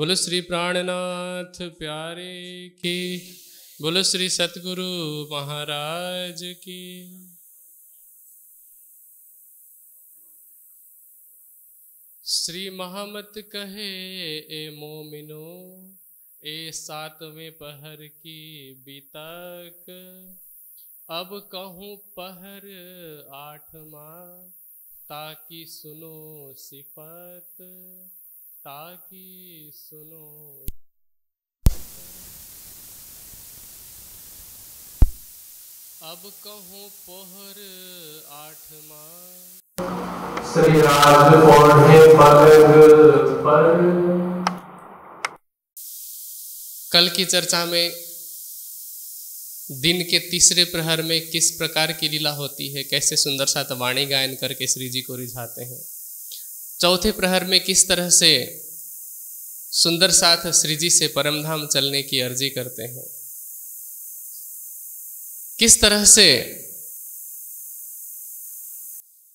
बोलो श्री प्राणनाथ प्यारे की बोलो श्री सतगुरु महाराज की श्री महामत कहे ए मोमिनो ए सातवें पहर की बीतक अब कहूँ पहर आठवा ताकि सुनो सिफत ताकि सुनो अब कहो पोहर आठ श्री राज पौधे पलग पर कल की चर्चा में दिन के तीसरे प्रहर में किस प्रकार की लीला होती है कैसे सुंदर सात वाणी गायन करके श्री जी को रिझाते हैं चौथे प्रहर में किस तरह से सुंदर साथ श्री जी से परमधाम चलने की अर्जी करते हैं किस तरह से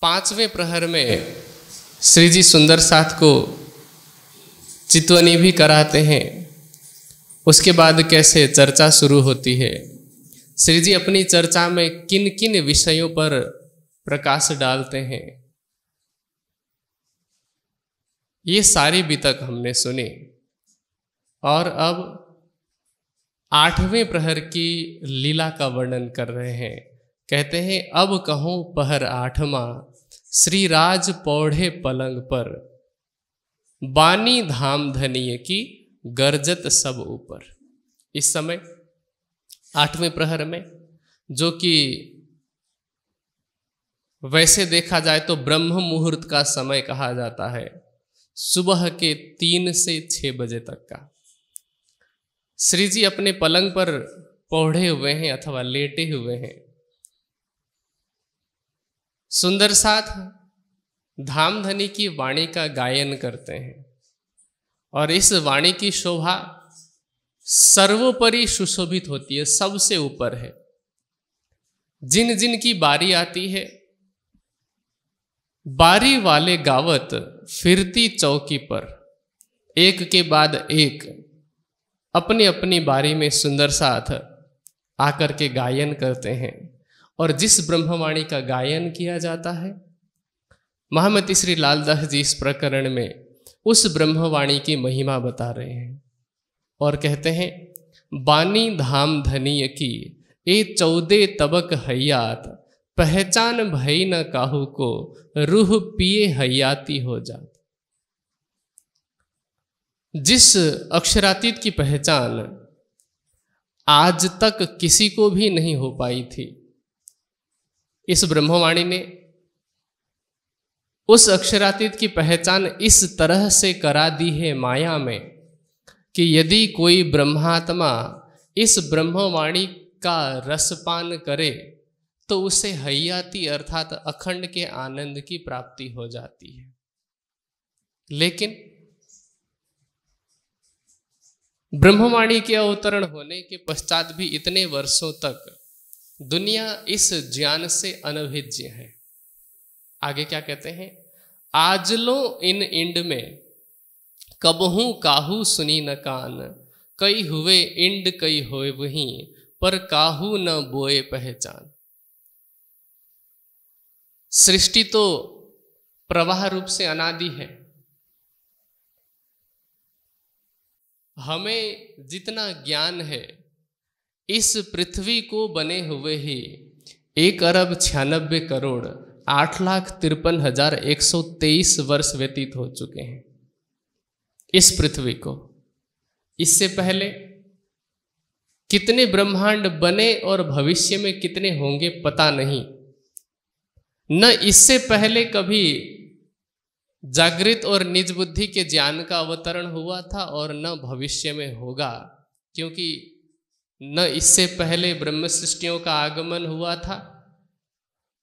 पांचवें प्रहर में श्री जी सुंदर साथ को चितवनी भी कराते हैं उसके बाद कैसे चर्चा शुरू होती है श्री जी अपनी चर्चा में किन किन विषयों पर प्रकाश डालते हैं ये सारे बीतक हमने सुने और अब आठवें प्रहर की लीला का वर्णन कर रहे हैं कहते हैं अब कहो पहर आठवा श्री राज पौढ़े पलंग पर बानी धाम धनिय की गर्जत सब ऊपर इस समय आठवें प्रहर में जो कि वैसे देखा जाए तो ब्रह्म मुहूर्त का समय कहा जाता है सुबह के तीन से छः बजे तक का श्री जी अपने पलंग पर पौढ़े हुए हैं अथवा लेटे हुए हैं सुंदर साथ धामधनी की वाणी का गायन करते हैं और इस वाणी की शोभा सर्वोपरि सुशोभित होती है सबसे ऊपर है जिन जिन की बारी आती है बारी वाले गावत फिरती चौकी पर एक के बाद एक अपनी अपनी बारी में सुंदर साथ आकर के गायन करते हैं और जिस ब्रह्मवाणी का गायन किया जाता है महामति श्री लालदास जी इस प्रकरण में उस ब्रह्मवाणी की महिमा बता रहे हैं और कहते हैं बानी धाम धनी की ए चौदे तबक हयात पहचान भई न काहू को रूह पिए हयाती हो जाती जिस अक्षरातीत की पहचान आज तक किसी को भी नहीं हो पाई थी इस ब्रह्मवाणी ने उस अक्षरातीत की पहचान इस तरह से करा दी है माया में कि यदि कोई ब्रह्मात्मा इस ब्रह्मवाणी का रसपान करे तो उसे हयाती अर्थात अखंड के आनंद की प्राप्ति हो जाती है लेकिन ब्रह्मवाणी के अवतरण होने के पश्चात भी इतने वर्षों तक दुनिया इस ज्ञान से अनभिज्य है आगे क्या कहते हैं आजलो इन इंड में कबहू काहू सुनी न कान कई हुए इंड कई हो वही पर काहू न बोए पहचान सृष्टि तो प्रवाह रूप से अनादि है हमें जितना ज्ञान है इस पृथ्वी को बने हुए ही एक अरब छियानबे करोड़ आठ लाख तिरपन हजार एक सौ तेईस वर्ष व्यतीत हो चुके हैं इस पृथ्वी को इससे पहले कितने ब्रह्मांड बने और भविष्य में कितने होंगे पता नहीं न इससे पहले कभी जागृत और निज बुद्धि के ज्ञान का अवतरण हुआ था और न भविष्य में होगा क्योंकि न इससे पहले ब्रह्म सृष्टियों का आगमन हुआ था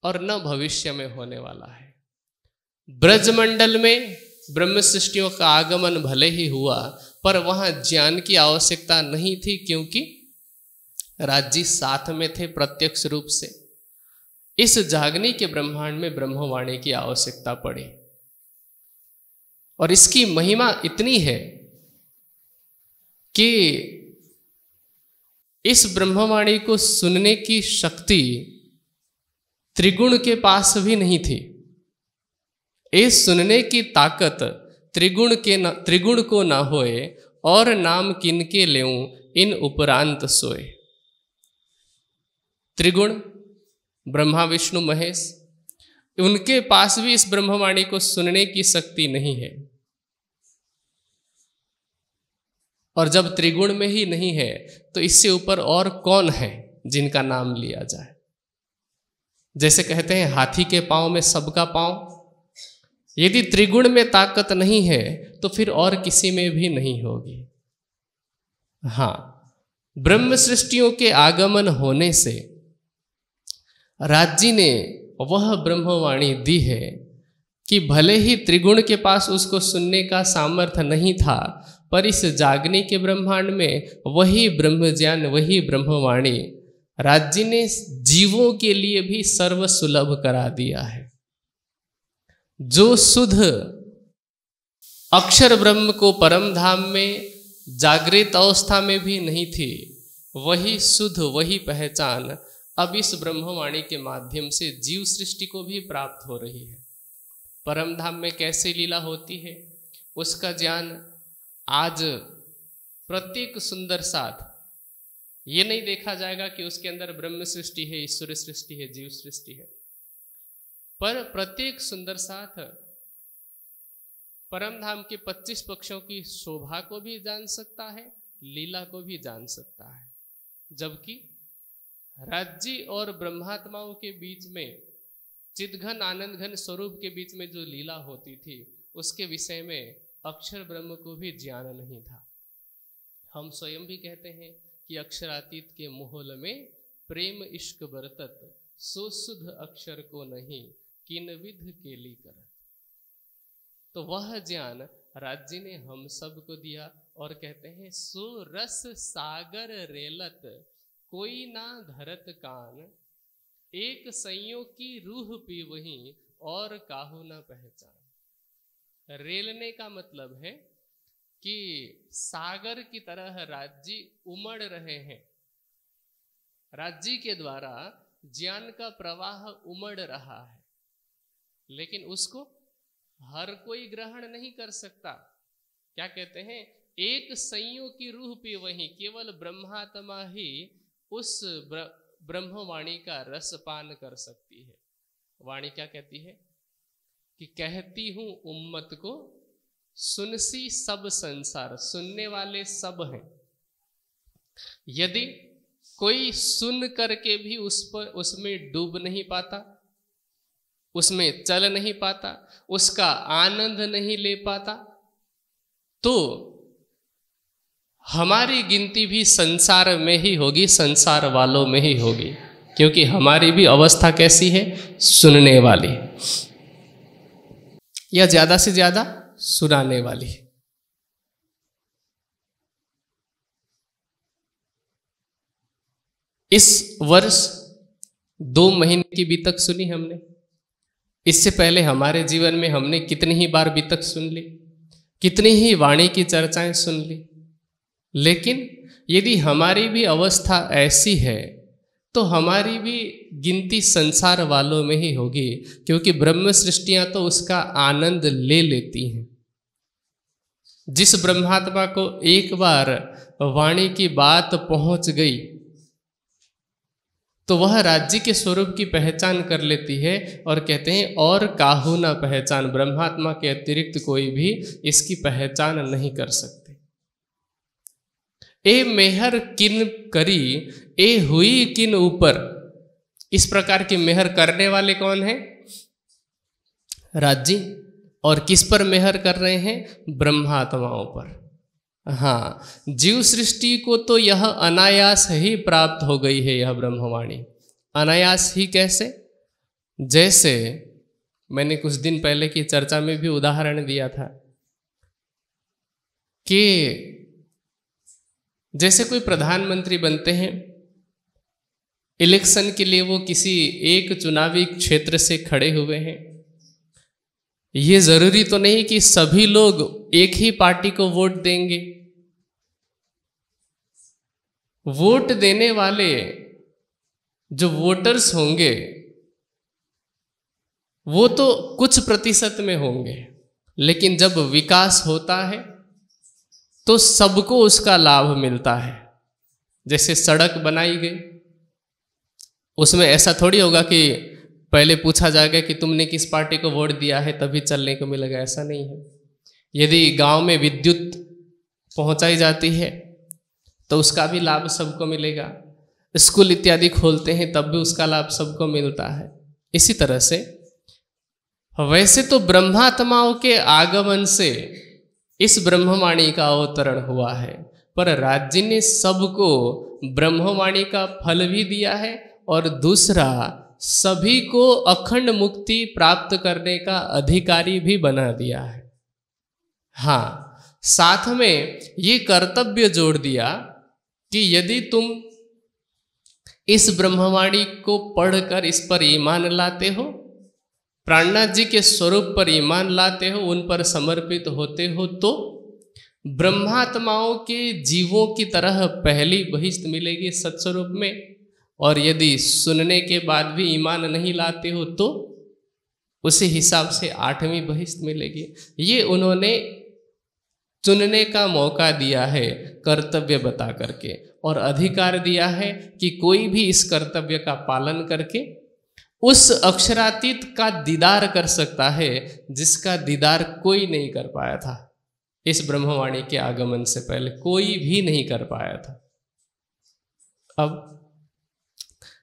और न भविष्य में होने वाला है ब्रजमंडल में ब्रह्म सृष्टियों का आगमन भले ही हुआ पर वहां ज्ञान की आवश्यकता नहीं थी क्योंकि राज्य साथ में थे प्रत्यक्ष रूप से इस जागने के ब्रह्मांड में ब्रह्मवाणी की आवश्यकता पड़े और इसकी महिमा इतनी है कि इस ब्रह्मवाणी को सुनने की शक्ति त्रिगुण के पास भी नहीं थी इस सुनने की ताकत त्रिगुण के न, त्रिगुण को ना होए और नाम किन के लेऊं इन उपरांत सोए त्रिगुण ब्रह्मा विष्णु महेश उनके पास भी इस ब्रह्मवाणी को सुनने की शक्ति नहीं है और जब त्रिगुण में ही नहीं है तो इससे ऊपर और कौन है जिनका नाम लिया जाए जैसे कहते हैं हाथी के पांव में सबका पांव यदि त्रिगुण में ताकत नहीं है तो फिर और किसी में भी नहीं होगी हाँ ब्रह्म सृष्टियों के आगमन होने से राज जी ने वह ब्रह्मवाणी दी है कि भले ही त्रिगुण के पास उसको सुनने का सामर्थ्य नहीं था पर इस जागने के ब्रह्मांड में वही ब्रह्म ज्ञान वही ब्रह्मवाणी राज्य ने जीवों के लिए भी सर्व सुलभ करा दिया है जो शुद्ध अक्षर ब्रह्म को परम धाम में जागृत अवस्था में भी नहीं थी वही सुध वही पहचान अब इस ब्रह्मवाणी के माध्यम से जीव सृष्टि को भी प्राप्त हो रही है परम धाम में कैसे लीला होती है उसका ज्ञान आज प्रत्येक सुंदर साथ ये नहीं देखा जाएगा कि उसके अंदर ब्रह्म सृष्टि है ईश्वर सृष्टि है जीव सृष्टि है पर प्रत्येक सुंदर साथ परम धाम के 25 पक्षों की शोभा को भी जान सकता है लीला को भी जान सकता है जबकि राज्य और ब्रह्मात्माओं के बीच में चिदघन आनंद घन स्वरूप के बीच में जो लीला होती थी उसके विषय में अक्षर ब्रह्म को भी ज्ञान नहीं था हम स्वयं भी कहते हैं कि अक्षरातीत के मोहल में प्रेम इश्क बरतत सो सुध अक्षर को नहीं किन विध के ली करत तो वह ज्ञान राज्य ने हम सबको दिया और कहते हैं सुरस सागर रेलत कोई ना धरत कान एक संयो की रूह पी वही और काहू ना पहचान रेलने का मतलब है कि सागर की तरह राज्य उमड़ रहे हैं राज्य के द्वारा ज्ञान का प्रवाह उमड़ रहा है लेकिन उसको हर कोई ग्रहण नहीं कर सकता क्या कहते हैं एक संयोग की रूह पी वही केवल ब्रह्मात्मा ही उस ब्र, ब्रह्मवाणी का रस पान कर सकती है वाणी क्या कहती है कि कहती हूं उम्मत को सुनसी सब संसार सुनने वाले सब हैं यदि कोई सुन करके भी उस पर उसमें डूब नहीं पाता उसमें चल नहीं पाता उसका आनंद नहीं ले पाता तो हमारी गिनती भी संसार में ही होगी संसार वालों में ही होगी क्योंकि हमारी भी अवस्था कैसी है सुनने वाली या ज़्यादा से ज़्यादा सुनाने वाली इस वर्ष दो महीने की बीतक सुनी हमने इससे पहले हमारे जीवन में हमने कितनी ही बार बीतक सुन ली कितनी ही वाणी की चर्चाएं सुन ली लेकिन यदि हमारी भी अवस्था ऐसी है तो हमारी भी गिनती संसार वालों में ही होगी क्योंकि ब्रह्म सृष्टियां तो उसका आनंद ले लेती हैं जिस ब्रह्मात्मा को एक बार वाणी की बात पहुंच गई तो वह राज्य के स्वरूप की पहचान कर लेती है और कहते हैं और काहू ना पहचान ब्रह्मात्मा के अतिरिक्त कोई भी इसकी पहचान नहीं कर सकता ए मेहर किन करी ए हुई किन ऊपर इस प्रकार की मेहर करने वाले कौन है राज और किस पर मेहर कर रहे हैं ब्रह्मात्माओं पर हाँ जीव सृष्टि को तो यह अनायास ही प्राप्त हो गई है यह ब्रह्मवाणी अनायास ही कैसे जैसे मैंने कुछ दिन पहले की चर्चा में भी उदाहरण दिया था कि जैसे कोई प्रधानमंत्री बनते हैं इलेक्शन के लिए वो किसी एक चुनावी क्षेत्र से खड़े हुए हैं ये ज़रूरी तो नहीं कि सभी लोग एक ही पार्टी को वोट देंगे वोट देने वाले जो वोटर्स होंगे वो तो कुछ प्रतिशत में होंगे लेकिन जब विकास होता है तो सबको उसका लाभ मिलता है जैसे सड़क बनाई गई उसमें ऐसा थोड़ी होगा कि पहले पूछा जाएगा कि तुमने किस पार्टी को वोट दिया है तभी चलने को मिलेगा ऐसा नहीं है यदि गांव में विद्युत पहुंचाई जाती है तो उसका भी लाभ सबको मिलेगा स्कूल इत्यादि खोलते हैं तब भी उसका लाभ सबको मिलता है इसी तरह से वैसे तो ब्रह्मात्माओं के आगमन से इस ब्रह्मवाणी का अवतरण हुआ है पर राज्य ने सबको ब्रह्मवाणी का फल भी दिया है और दूसरा सभी को अखंड मुक्ति प्राप्त करने का अधिकारी भी बना दिया है हाँ साथ में ये कर्तव्य जोड़ दिया कि यदि तुम इस ब्रह्मवाणी को पढ़कर इस पर ईमान लाते हो प्राणनाथ जी के स्वरूप पर ईमान लाते हो उन पर समर्पित होते हो तो ब्रह्मात्माओं के जीवों की तरह पहली बहिष्त मिलेगी सत्स्वरूप में और यदि सुनने के बाद भी ईमान नहीं लाते हो तो उसी हिसाब से आठवीं बहिष्त मिलेगी ये उन्होंने चुनने का मौका दिया है कर्तव्य बता करके और अधिकार दिया है कि कोई भी इस कर्तव्य का पालन करके उस अक्षरातीत का दीदार कर सकता है जिसका दीदार कोई नहीं कर पाया था इस ब्रह्मवाणी के आगमन से पहले कोई भी नहीं कर पाया था अब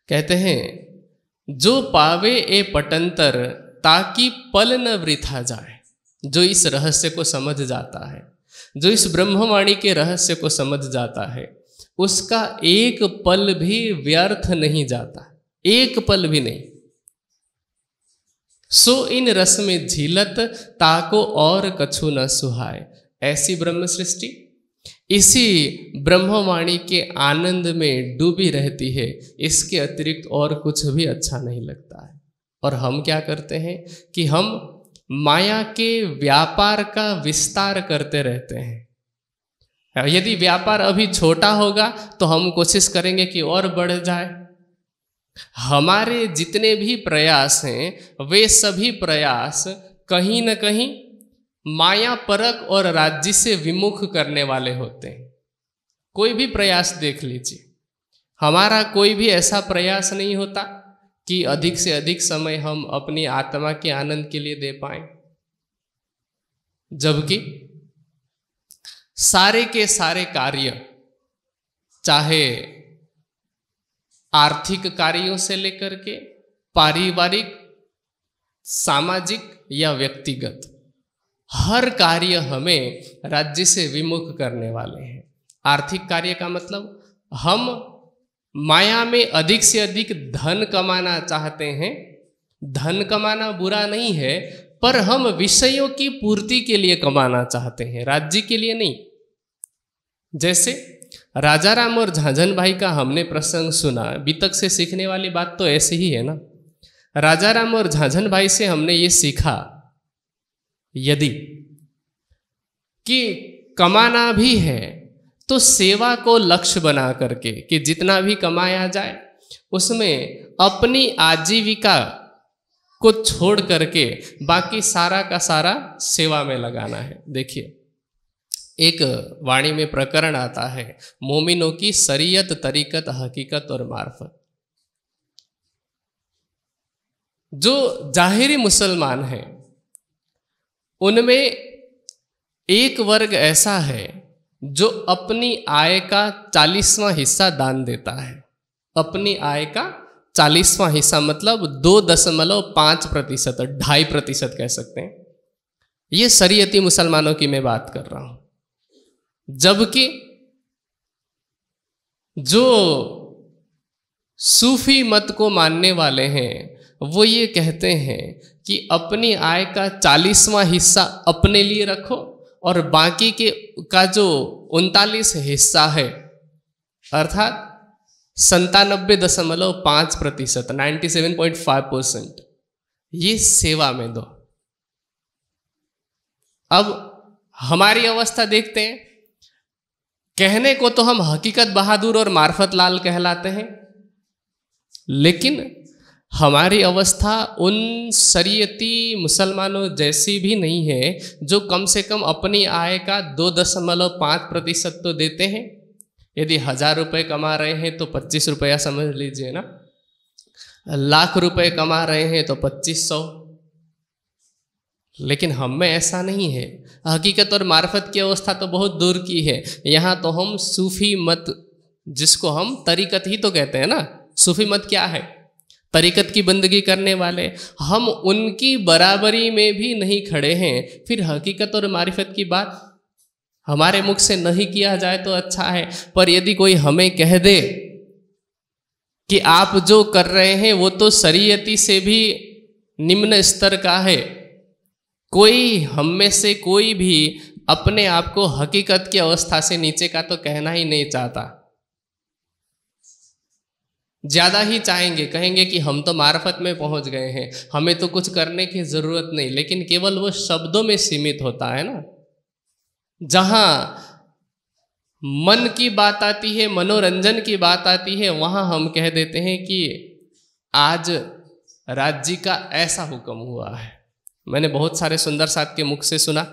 कहते हैं जो पावे ए पटंतर ताकि पल न वृथा जाए जो इस रहस्य को समझ जाता है जो इस ब्रह्मवाणी के रहस्य को समझ जाता है उसका एक पल भी व्यर्थ नहीं जाता एक पल भी नहीं सो इन रस में झीलत ताको और कछु न सुहाए ऐसी ब्रह्म सृष्टि इसी ब्रह्मवाणी के आनंद में डूबी रहती है इसके अतिरिक्त और कुछ भी अच्छा नहीं लगता है और हम क्या करते हैं कि हम माया के व्यापार का विस्तार करते रहते हैं हाँ, यदि व्यापार अभी छोटा होगा तो हम कोशिश करेंगे कि और बढ़ जाए हमारे जितने भी प्रयास हैं वे सभी प्रयास कहीं न कहीं माया परक और राज्य से विमुख करने वाले होते हैं कोई भी प्रयास देख लीजिए हमारा कोई भी ऐसा प्रयास नहीं होता कि अधिक से अधिक समय हम अपनी आत्मा के आनंद के लिए दे पाए जबकि सारे के सारे कार्य चाहे आर्थिक कार्यों से लेकर के पारिवारिक सामाजिक या व्यक्तिगत हर कार्य हमें राज्य से विमुख करने वाले हैं आर्थिक कार्य का मतलब हम माया में अधिक से अधिक धन कमाना चाहते हैं धन कमाना बुरा नहीं है पर हम विषयों की पूर्ति के लिए कमाना चाहते हैं राज्य के लिए नहीं जैसे राजा राम और झांझन भाई का हमने प्रसंग सुना बीतक से सीखने वाली बात तो ऐसे ही है ना राजा राम और झांझन भाई से हमने ये सीखा यदि कि कमाना भी है तो सेवा को लक्ष्य बना करके कि जितना भी कमाया जाए उसमें अपनी आजीविका को छोड़ करके बाकी सारा का सारा सेवा में लगाना है देखिए एक वाणी में प्रकरण आता है मोमिनों की सरियत तरीकत हकीकत और मार्फत जो जाहिरी मुसलमान हैं उनमें एक वर्ग ऐसा है जो अपनी आय का चालीसवां हिस्सा दान देता है अपनी आय का चालीसवां हिस्सा मतलब दो दशमलव पाँच प्रतिशत ढाई प्रतिशत कह सकते हैं ये सरियती मुसलमानों की मैं बात कर रहा हूँ जबकि जो सूफी मत को मानने वाले हैं वो ये कहते हैं कि अपनी आय का चालीसवां हिस्सा अपने लिए रखो और बाकी के का जो उनतालीस हिस्सा है अर्थात संतानबे दशमलव पाँच प्रतिशत ninety seven point five percent ये सेवा में दो अब हमारी अवस्था देखते हैं कहने को तो हम हकीकत बहादुर और मार्फत लाल कहलाते हैं लेकिन हमारी अवस्था उन शरीयती मुसलमानों जैसी भी नहीं है जो कम से कम अपनी आय का दो दशमलव पाँच प्रतिशत तो देते हैं यदि हज़ार रुपये कमा रहे हैं तो पच्चीस रुपया समझ लीजिए ना लाख रुपए कमा रहे हैं तो पच्चीस सौ लेकिन हम में ऐसा नहीं है हकीकत और मार्फत की अवस्था तो बहुत दूर की है यहाँ तो हम सूफी मत जिसको हम तरीकत ही तो कहते हैं ना सूफी मत क्या है तरीकत की बंदगी करने वाले हम उनकी बराबरी में भी नहीं खड़े हैं फिर हकीकत और मार्फत की बात हमारे मुख से नहीं किया जाए तो अच्छा है पर यदि कोई हमें कह दे कि आप जो कर रहे हैं वो तो शरीयती से भी निम्न स्तर का है कोई हम में से कोई भी अपने आप को हकीकत की अवस्था से नीचे का तो कहना ही नहीं चाहता ज़्यादा ही चाहेंगे कहेंगे कि हम तो मार्फत में पहुंच गए हैं हमें तो कुछ करने की ज़रूरत नहीं लेकिन केवल वो शब्दों में सीमित होता है ना जहां मन की बात आती है मनोरंजन की बात आती है वहां हम कह देते हैं कि आज राज्य का ऐसा हुक्म हुआ है मैंने बहुत सारे सुंदर साथ के मुख से सुना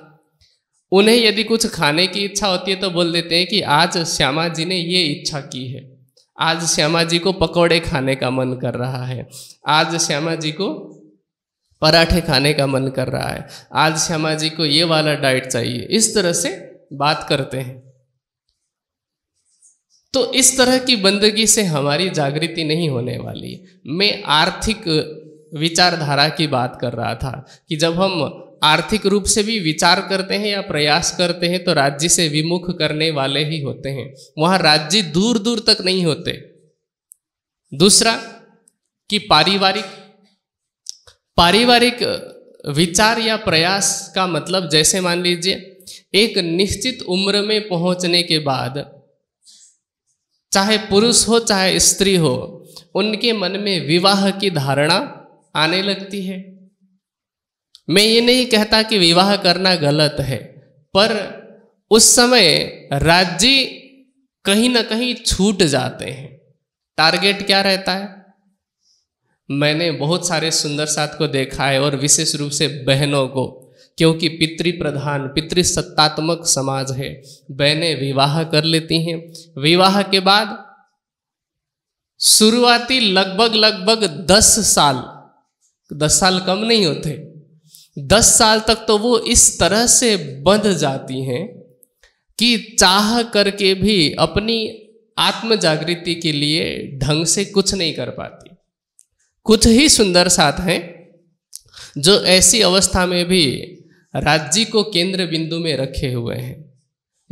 उन्हें यदि कुछ खाने की इच्छा होती है तो बोल देते हैं कि आज श्यामा जी ने ये इच्छा की है आज श्यामा जी को पकौड़े खाने का मन कर रहा है आज श्यामा जी को पराठे खाने का मन कर रहा है आज श्यामा जी को ये वाला डाइट चाहिए इस तरह से बात करते हैं तो इस तरह की बंदगी से हमारी जागृति नहीं होने वाली मैं आर्थिक विचारधारा की बात कर रहा था कि जब हम आर्थिक रूप से भी विचार करते हैं या प्रयास करते हैं तो राज्य से विमुख करने वाले ही होते हैं वहां राज्य दूर दूर तक नहीं होते दूसरा कि पारिवारिक पारिवारिक विचार या प्रयास का मतलब जैसे मान लीजिए एक निश्चित उम्र में पहुंचने के बाद चाहे पुरुष हो चाहे स्त्री हो उनके मन में विवाह की धारणा आने लगती है मैं ये नहीं कहता कि विवाह करना गलत है पर उस समय राज्य कहीं ना कहीं छूट जाते हैं टारगेट क्या रहता है मैंने बहुत सारे सुंदर साथ को देखा है और विशेष रूप से बहनों को क्योंकि पितृ प्रधान पितृ सत्तात्मक समाज है बहनें विवाह कर लेती हैं विवाह के बाद शुरुआती लगभग लगभग दस साल दस साल कम नहीं होते दस साल तक तो वो इस तरह से बंध जाती हैं कि चाह करके भी अपनी आत्म जागृति के लिए ढंग से कुछ नहीं कर पाती कुछ ही सुंदर साथ हैं जो ऐसी अवस्था में भी राज्य को केंद्र बिंदु में रखे हुए हैं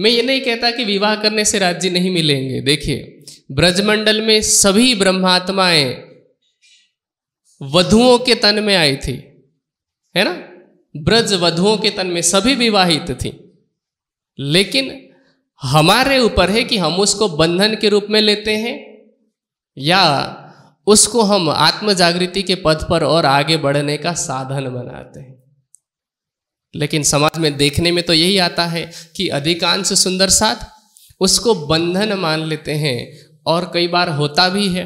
मैं ये नहीं कहता कि विवाह करने से राज्य नहीं मिलेंगे देखिए ब्रजमंडल में सभी ब्रह्मात्माएं वधुओं के तन में आई थी है ना ब्रज वधुओं के तन में सभी विवाहित थी लेकिन हमारे ऊपर है कि हम उसको बंधन के रूप में लेते हैं या उसको हम आत्म जागृति के पथ पर और आगे बढ़ने का साधन बनाते हैं लेकिन समाज में देखने में तो यही आता है कि अधिकांश सुंदर साथ उसको बंधन मान लेते हैं और कई बार होता भी है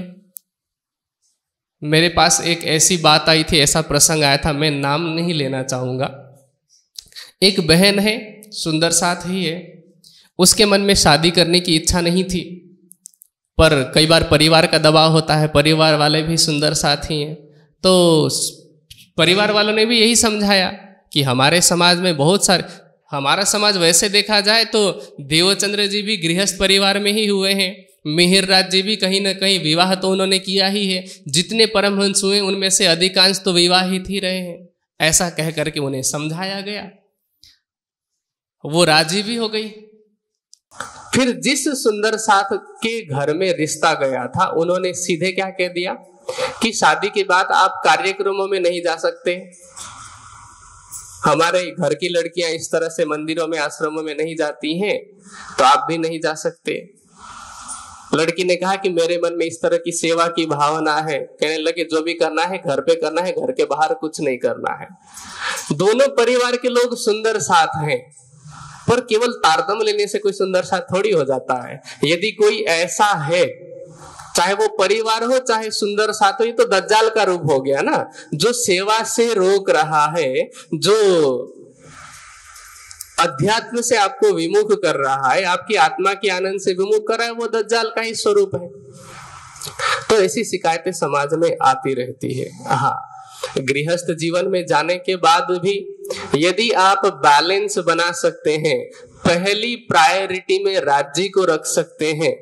मेरे पास एक ऐसी बात आई थी ऐसा प्रसंग आया था मैं नाम नहीं लेना चाहूँगा एक बहन है सुंदर साथ ही है उसके मन में शादी करने की इच्छा नहीं थी पर कई बार परिवार का दबाव होता है परिवार वाले भी सुंदर साथ ही हैं तो परिवार वालों ने भी यही समझाया कि हमारे समाज में बहुत सारे हमारा समाज वैसे देखा जाए तो देवचंद्र जी भी गृहस्थ परिवार में ही हुए हैं मिहिर राज जी भी कहीं ना कहीं विवाह तो उन्होंने किया ही है जितने परमहंस हुए उनमें से अधिकांश तो विवाहित ही रहे हैं ऐसा कह करके उन्हें समझाया गया वो राजी भी हो गई फिर जिस सुंदर साथ के घर में रिश्ता गया था उन्होंने सीधे क्या कह दिया कि शादी के बाद आप कार्यक्रमों में नहीं जा सकते हमारे घर की लड़कियां इस तरह से मंदिरों में आश्रमों में नहीं जाती हैं तो आप भी नहीं जा सकते लड़की ने कहा कि मेरे मन में इस तरह की सेवा की भावना है कहने लगे जो भी करना है घर पे करना है घर के बाहर कुछ नहीं करना है दोनों परिवार के लोग सुंदर साथ हैं पर केवल तारतम लेने से कोई सुंदर साथ थोड़ी हो जाता है यदि कोई ऐसा है चाहे वो परिवार हो चाहे सुंदर साथ हो ये तो दज्जाल का रूप हो गया ना जो सेवा से रोक रहा है जो अध्यात्म से आपको विमुख कर रहा है आपकी आत्मा के आनंद से विमुख कर रहा है वो दज्जाल का ही स्वरूप है तो ऐसी शिकायतें समाज में आती रहती है हाँ गृहस्थ जीवन में जाने के बाद भी यदि आप बैलेंस बना सकते हैं पहली प्रायोरिटी में राज्य को रख सकते हैं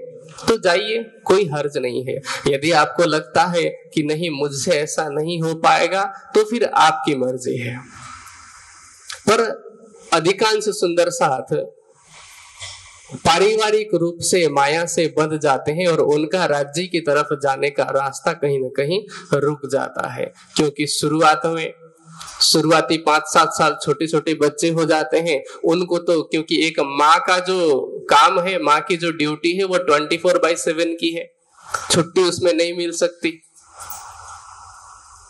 तो जाइए कोई हर्ज नहीं है यदि आपको लगता है कि नहीं मुझसे ऐसा नहीं हो पाएगा तो फिर आपकी मर्जी है पर अधिकांश सुंदर साथ पारिवारिक रूप से माया से बंध जाते हैं और उनका राज्य की तरफ जाने का रास्ता कहीं ना कहीं रुक जाता है क्योंकि शुरुआत में शुरुआती पांच सात साल छोटे छोटे बच्चे हो जाते हैं उनको तो क्योंकि एक माँ का जो काम है माँ की जो ड्यूटी है वो ट्वेंटी फोर बाई सेवन की है छुट्टी उसमें नहीं मिल सकती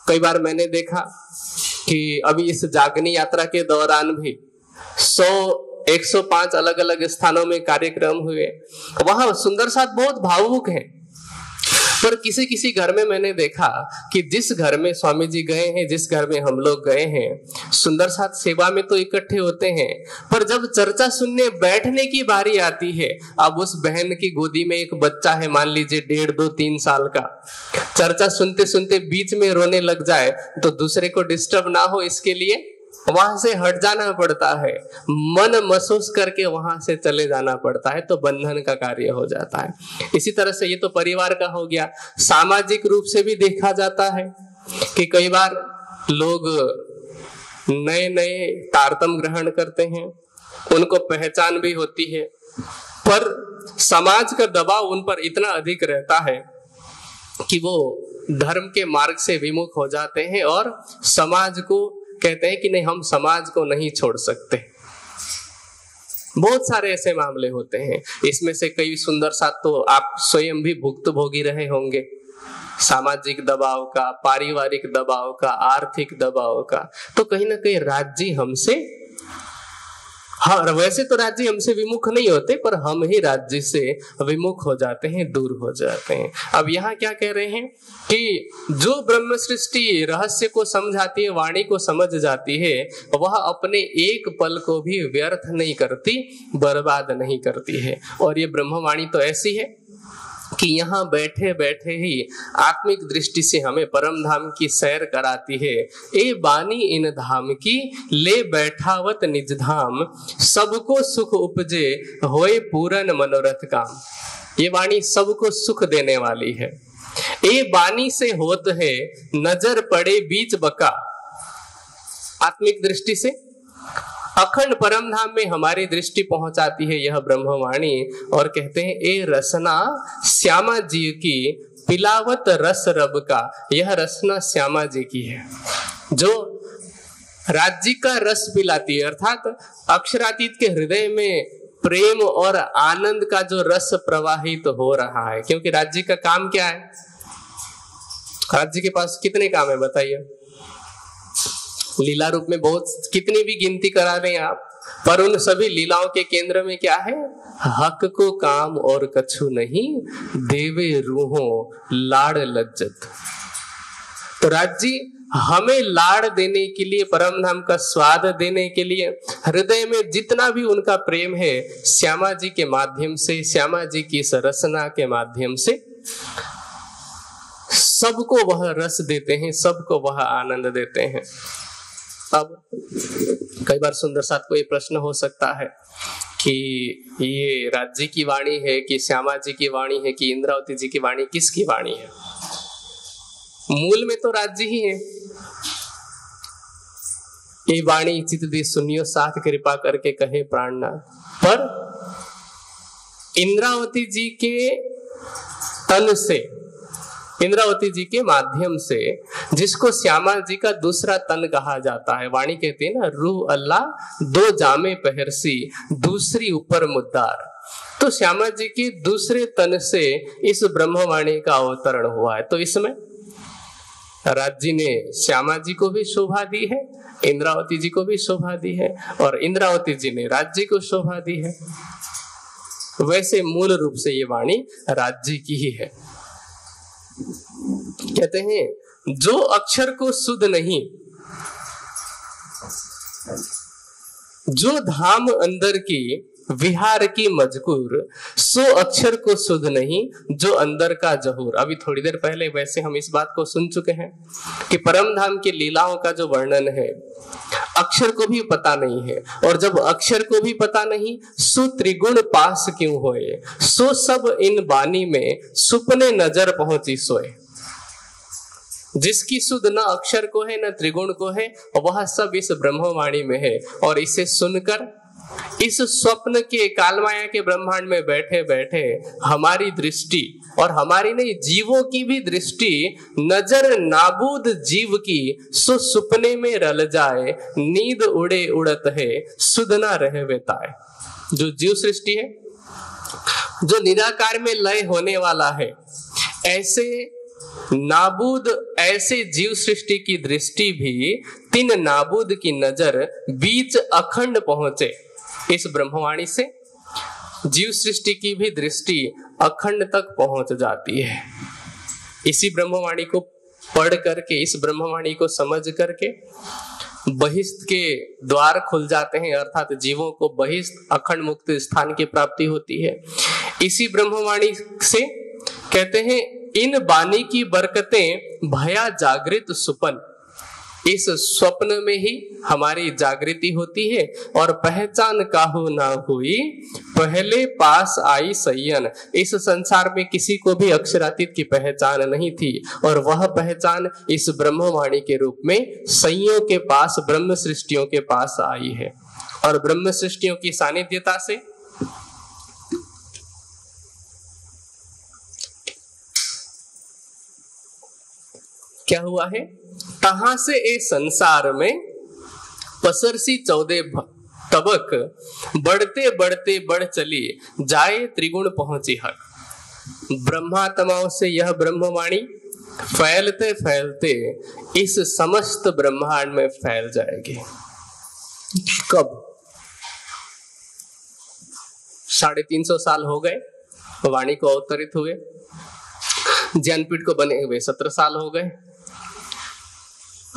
कई बार मैंने देखा कि अभी इस जागनी यात्रा के दौरान भी सौ 105 अलग अलग स्थानों में कार्यक्रम हुए वहां सुंदर साथ बहुत भावुक है पर किसी किसी घर में मैंने देखा कि जिस घर में स्वामी जी गए हैं जिस घर में हम लोग गए हैं सुंदर साथ सेवा में तो इकट्ठे होते हैं पर जब चर्चा सुनने बैठने की बारी आती है अब उस बहन की गोदी में एक बच्चा है मान लीजिए डेढ़ दो तीन साल का चर्चा सुनते सुनते बीच में रोने लग जाए तो दूसरे को डिस्टर्ब ना हो इसके लिए वहां से हट जाना पड़ता है मन महसूस करके वहां से चले जाना पड़ता है तो बंधन का कार्य हो जाता है इसी तरह से ये तो परिवार का हो गया सामाजिक रूप से भी देखा जाता है कि कई बार लोग नए नए तारतम ग्रहण करते हैं उनको पहचान भी होती है पर समाज का दबाव उन पर इतना अधिक रहता है कि वो धर्म के मार्ग से विमुख हो जाते हैं और समाज को कहते हैं कि नहीं हम समाज को नहीं छोड़ सकते बहुत सारे ऐसे मामले होते हैं इसमें से कई सुंदर सा तो आप स्वयं भी भुक्त भोगी रहे होंगे सामाजिक दबाव का पारिवारिक दबाव का आर्थिक दबाव का तो कहीं ना कहीं राज्य हमसे हाँ वैसे तो राज्य हमसे विमुख नहीं होते पर हम ही राज्य से विमुख हो जाते हैं दूर हो जाते हैं अब यहाँ क्या कह रहे हैं कि जो ब्रह्म सृष्टि रहस्य को समझाती है वाणी को समझ जाती है वह अपने एक पल को भी व्यर्थ नहीं करती बर्बाद नहीं करती है और ये ब्रह्मवाणी तो ऐसी है कि यहाँ बैठे बैठे ही आत्मिक दृष्टि से हमें परम धाम की सैर कराती है ए बानी इन धाम की ले बैठावत निज धाम सबको सुख उपजे होए पूरन मनोरथ काम ये वाणी सबको सुख देने वाली है ए बानी से होत है नजर पड़े बीच बका आत्मिक दृष्टि से अखंड परम धाम में हमारी दृष्टि पहुंचाती है यह ब्रह्मवाणी और कहते हैं ए रसना श्यामा जी की पिलावत रस रब का यह रसना श्यामा जी की है जो राज्य का रस पिलाती है अर्थात अक्षरातीत के हृदय में प्रेम और आनंद का जो रस प्रवाहित तो हो रहा है क्योंकि राज्य का काम क्या है राज्य के पास कितने काम है बताइए लीला रूप में बहुत कितनी भी गिनती करा रहे हैं आप पर उन सभी लीलाओं के केंद्र में क्या है हक को काम और कछु नहीं देवे रूहो लाड़ लज्जत तो राज जी हमें लाड़ देने के लिए परम धाम का स्वाद देने के लिए हृदय में जितना भी उनका प्रेम है श्यामा जी के माध्यम से श्यामा जी की सरसना के माध्यम से सबको वह रस देते हैं सबको वह आनंद देते हैं अब कई बार सुंदर साथ को ये प्रश्न हो सकता है कि ये राज्य की वाणी है कि श्यामा जी की वाणी है कि इंद्रावती जी की वाणी किसकी वाणी है मूल में तो राज्य ही है ये वाणी चित दी सुनियो साथ कृपा करके कहे प्राणनाथ पर इंद्रावती जी के तन से इंद्रावती जी के माध्यम से जिसको श्यामा जी का दूसरा तन कहा जाता है वाणी कहते हैं ना रूह अल्लाह दो जामे पहरसी दूसरी ऊपर मुद्दार तो श्यामा जी के दूसरे तन से इस ब्रह्मवाणी का अवतरण हुआ है तो इसमें राज जी ने श्यामा जी को भी शोभा दी है इंद्रावती जी को भी शोभा दी है और इंद्रावती जी ने राज्य को शोभा दी है वैसे मूल रूप से ये वाणी राज्य की ही है कहते हैं जो अक्षर को शुद्ध नहीं जो धाम अंदर की विहार की मजकूर सो अक्षर को शुद्ध नहीं जो अंदर का जहूर अभी थोड़ी देर पहले वैसे हम इस बात को सुन चुके हैं कि परम धाम की लीलाओं का जो वर्णन है अक्षर को भी पता नहीं है और जब अक्षर को भी पता नहीं सु त्रिगुण पास क्यों होए सो सब इन बानी में सुपने नजर पहुंची सोए जिसकी सुध न अक्षर को है न त्रिगुण को है वह सब इस ब्रह्मवाणी में है और इसे सुनकर इस स्वप्न के कालमाया के ब्रह्मांड में बैठे बैठे हमारी दृष्टि और हमारी नहीं जीवों की भी दृष्टि नजर नाबूद जीव की सो सुपने में रल जाए नींद उड़े उड़त है सुधना रहे बेताए जो जीव सृष्टि है जो निराकार में लय होने वाला है ऐसे नाबूद ऐसे जीव सृष्टि की दृष्टि भी तीन नाबूद की नजर बीच अखंड पहुंचे इस ब्रह्मवाणी से जीव सृष्टि की भी दृष्टि अखंड तक पहुंच जाती है इसी ब्रह्मवाणी को पढ़ करके इस ब्रह्मवाणी को समझ करके बहिष्ठ के द्वार खुल जाते हैं अर्थात जीवों को बहिष्ठ अखंड मुक्त स्थान की प्राप्ति होती है इसी ब्रह्मवाणी से कहते हैं इन बाणी की बरकतें भया जागृत सुपन इस स्वप्न में ही हमारी जागृति होती है और पहचान काहू ना हुई पहले पास आई सयन इस संसार में किसी को भी अक्षरातीत की पहचान नहीं थी और वह पहचान इस ब्रह्मवाणी के रूप में संयों के पास ब्रह्म सृष्टियों के पास आई है और ब्रह्म सृष्टियों की सानिध्यता से क्या हुआ है से ए संसार में पसरसी चौदह तबक बढ़ते बढ़ते बढ़ चली जाए त्रिगुण पहुंची हक ब्रह्मात्मा से यह ब्रह्मवाणी फैलते फैलते इस समस्त ब्रह्मांड में फैल जाएगी कब साढ़े तीन सौ साल हो गए वाणी को अवतरित हुए ज्ञानपीठ को बने हुए सत्रह साल हो गए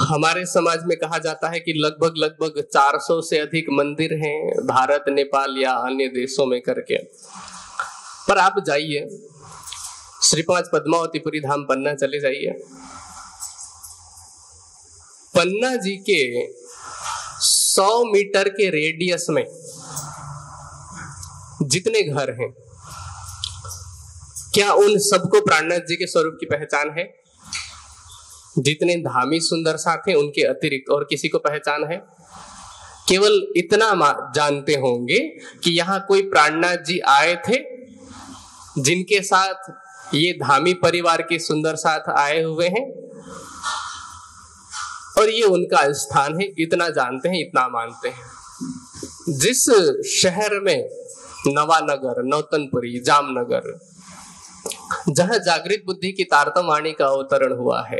हमारे समाज में कहा जाता है कि लगभग लगभग 400 से अधिक मंदिर हैं भारत नेपाल या अन्य देशों में करके पर आप जाइए श्री पांच पद्मावतीपुरी धाम पन्ना चले जाइए पन्ना जी के 100 मीटर के रेडियस में जितने घर हैं क्या उन सबको प्राणनाथ जी के स्वरूप की पहचान है जितने धामी सुंदर साथ हैं उनके अतिरिक्त और किसी को पहचान है केवल इतना जानते होंगे कि यहाँ कोई प्राणनाथ जी आए थे जिनके साथ ये धामी परिवार के सुंदर साथ आए हुए हैं और ये उनका स्थान है इतना जानते हैं इतना मानते हैं जिस शहर में नवानगर नौतनपुरी जामनगर जहां जागृत बुद्धि की तारतमाणी का अवतरण हुआ है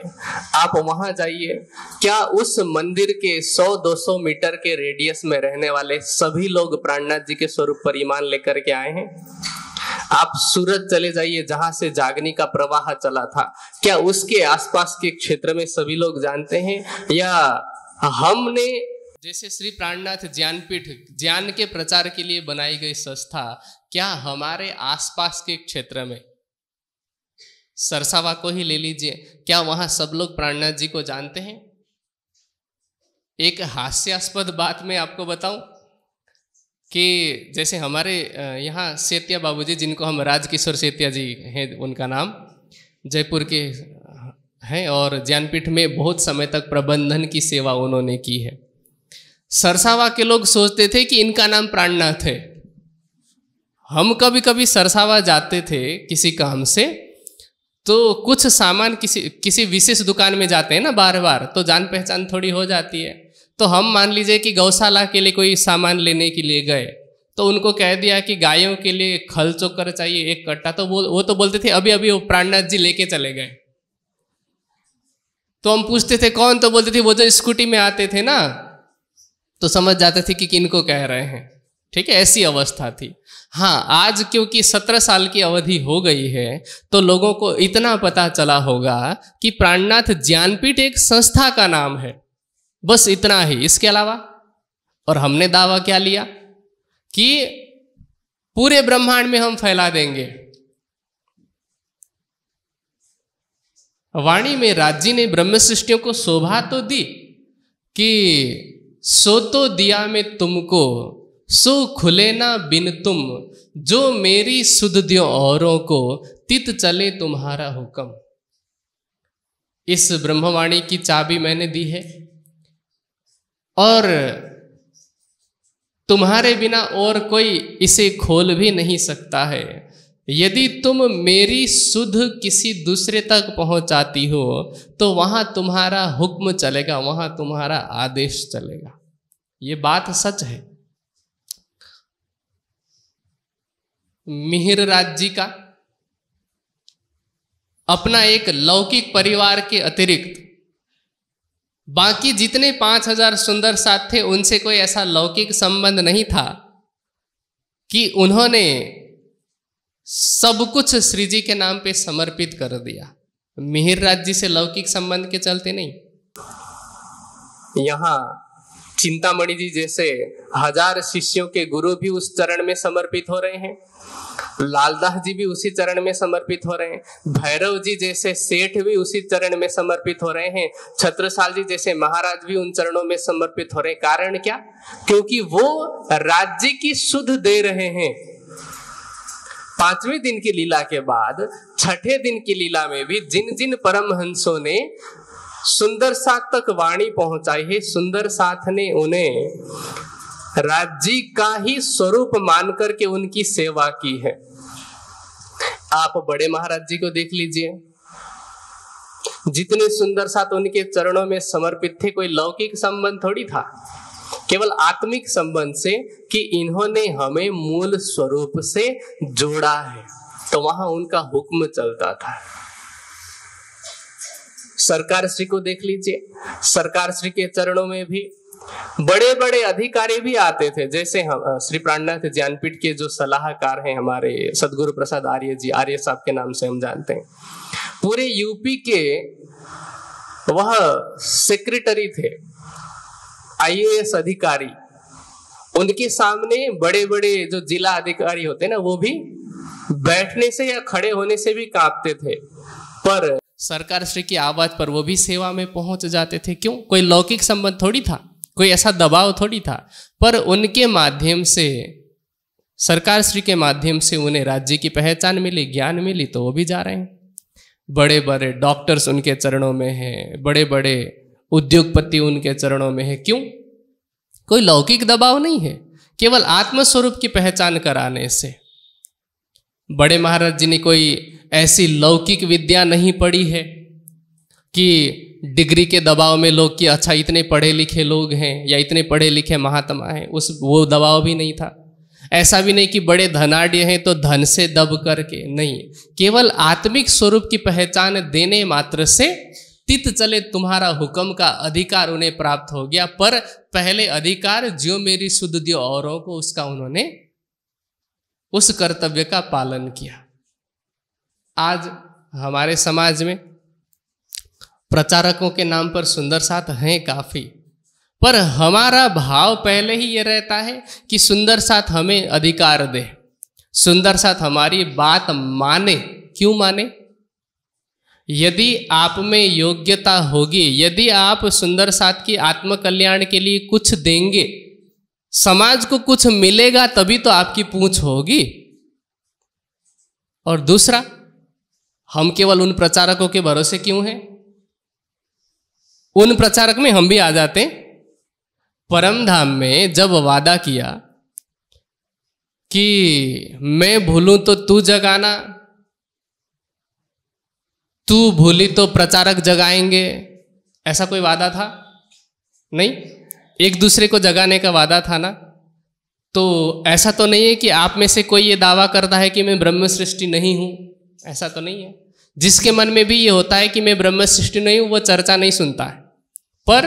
आप वहां जाइए क्या उस मंदिर के 100-200 मीटर के रेडियस में रहने वाले सभी लोग प्राणनाथ जी के स्वरूप पर ईमान लेकर के आए हैं आप सूरत चले जाइए जहां से जागनी का प्रवाह चला था क्या उसके आसपास के क्षेत्र में सभी लोग जानते हैं या हमने जैसे श्री प्राणनाथ ज्ञानपीठ ज्ञान के प्रचार के लिए बनाई गई संस्था क्या हमारे आसपास के क्षेत्र में सरसावा को ही ले लीजिए क्या वहाँ सब लोग प्राणनाथ जी को जानते हैं एक हास्यास्पद बात मैं आपको बताऊं कि जैसे हमारे यहाँ सेतिया बाबूजी जिनको हम राजकिशोर सेतिया जी हैं उनका नाम जयपुर के हैं और ज्ञानपीठ में बहुत समय तक प्रबंधन की सेवा उन्होंने की है सरसावा के लोग सोचते थे कि इनका नाम प्राणनाथ है हम कभी कभी सरसावा जाते थे किसी काम से तो कुछ सामान किसी किसी विशेष दुकान में जाते हैं ना बार बार तो जान पहचान थोड़ी हो जाती है तो हम मान लीजिए कि गौशाला के लिए कोई सामान लेने के लिए गए तो उनको कह दिया कि गायों के लिए खल चोकर चाहिए एक कट्टा तो वो वो तो बोलते थे अभी अभी वो प्राणनाथ जी लेके चले गए तो हम पूछते थे कौन तो बोलते थे वो जो स्कूटी में आते थे ना तो समझ जाते थे कि किनको कह रहे हैं ठीक है ऐसी अवस्था थी हाँ आज क्योंकि सत्रह साल की अवधि हो गई है तो लोगों को इतना पता चला होगा कि प्राणनाथ ज्ञानपीठ एक संस्था का नाम है बस इतना ही इसके अलावा और हमने दावा क्या लिया कि पूरे ब्रह्मांड में हम फैला देंगे वाणी में राज्य ने ब्रह्म सृष्टियों को शोभा तो दी कि सो तो दिया में तुमको सो खुले ना बिन तुम जो मेरी सुध दियो औरों को तित चले तुम्हारा हुक्म इस ब्रह्मवाणी की चाबी मैंने दी है और तुम्हारे बिना और कोई इसे खोल भी नहीं सकता है यदि तुम मेरी सुध किसी दूसरे तक पहुंचाती हो तो वहां तुम्हारा हुक्म चलेगा वहां तुम्हारा आदेश चलेगा ये बात सच है मिहिर राज जी का अपना एक लौकिक परिवार के अतिरिक्त बाकी जितने पांच हजार सुंदर साथ थे उनसे कोई ऐसा लौकिक संबंध नहीं था कि उन्होंने सब कुछ श्री जी के नाम पे समर्पित कर दिया मिहिर राज जी से लौकिक संबंध के चलते नहीं यहाँ चिंतामणि जी जैसे हजार शिष्यों के गुरु भी उस चरण में समर्पित हो रहे हैं लालदास जी भी उसी चरण में समर्पित हो रहे हैं भैरव जी जैसे सेठ भी उसी चरण में समर्पित हो रहे हैं छत्रसाल जी जैसे महाराज भी उन चरणों में समर्पित हो रहे हैं कारण क्या क्योंकि वो राज्य की सुध दे रहे हैं पांचवें दिन की लीला के बाद छठे दिन की लीला में भी जिन जिन परमहंसों ने सुंदर साथ तक वाणी पहुंचाई है सुंदर साथ ने उन्हें राज्य का ही स्वरूप मान करके उनकी सेवा की है आप बड़े महाराज जी को देख लीजिए जितने सुंदर साथ उनके चरणों में समर्पित थे कोई लौकिक संबंध थोड़ी था केवल आत्मिक संबंध से कि इन्होंने हमें मूल स्वरूप से जोड़ा है तो वहां उनका हुक्म चलता था सरकार श्री को देख लीजिए सरकार श्री के चरणों में भी बड़े बड़े अधिकारी भी आते थे जैसे हम श्री प्राणनाथ ज्ञानपीठ के जो सलाहकार हैं हमारे सदगुरु प्रसाद आर्य जी आर्य साहब के नाम से हम जानते हैं पूरे यूपी के वह सेक्रेटरी थे आईएएस अधिकारी उनके सामने बड़े बड़े जो जिला अधिकारी होते ना वो भी बैठने से या खड़े होने से भी कांपते थे पर सरकार श्री की आवाज पर वो भी सेवा में पहुंच जाते थे क्यों कोई लौकिक संबंध थोड़ी था कोई ऐसा दबाव थोड़ी था पर उनके माध्यम से सरकार श्री के माध्यम से उन्हें राज्य की पहचान मिली ज्ञान मिली तो वो भी जा रहे हैं बड़े बड़े डॉक्टर्स उनके चरणों में हैं बड़े बड़े उद्योगपति उनके चरणों में है क्यों कोई लौकिक दबाव नहीं है केवल आत्मस्वरूप की पहचान कराने से बड़े महाराज जी ने कोई ऐसी लौकिक विद्या नहीं पढ़ी है कि डिग्री के दबाव में लोग कि अच्छा इतने पढ़े लिखे लोग हैं या इतने पढ़े लिखे महात्मा हैं उस वो दबाव भी नहीं था ऐसा भी नहीं कि बड़े धनाढ़ हैं तो धन से दब करके नहीं केवल आत्मिक स्वरूप की पहचान देने मात्र से तित चले तुम्हारा हुक्म का अधिकार उन्हें प्राप्त हो गया पर पहले अधिकार जो मेरी शुद्ध दियो औरों को उसका उन्होंने उस कर्तव्य का पालन किया आज हमारे समाज में प्रचारकों के नाम पर सुंदर साथ हैं काफ़ी पर हमारा भाव पहले ही ये रहता है कि सुंदर साथ हमें अधिकार दे सुंदर साथ हमारी बात माने क्यों माने यदि आप में योग्यता होगी यदि आप सुंदर साथ की आत्मकल्याण के लिए कुछ देंगे समाज को कुछ मिलेगा तभी तो आपकी पूछ होगी और दूसरा हम केवल उन प्रचारकों के भरोसे क्यों हैं उन प्रचारक में हम भी आ जाते परम धाम में जब वादा किया कि मैं भूलू तो तू जगाना तू भूली तो प्रचारक जगाएंगे ऐसा कोई वादा था नहीं एक दूसरे को जगाने का वादा था ना तो ऐसा तो नहीं है कि आप में से कोई ये दावा करता है कि मैं ब्रह्म सृष्टि नहीं हूं ऐसा तो नहीं है जिसके मन में भी ये होता है कि मैं ब्रह्म सृष्टि नहीं हूं वो चर्चा नहीं सुनता है पर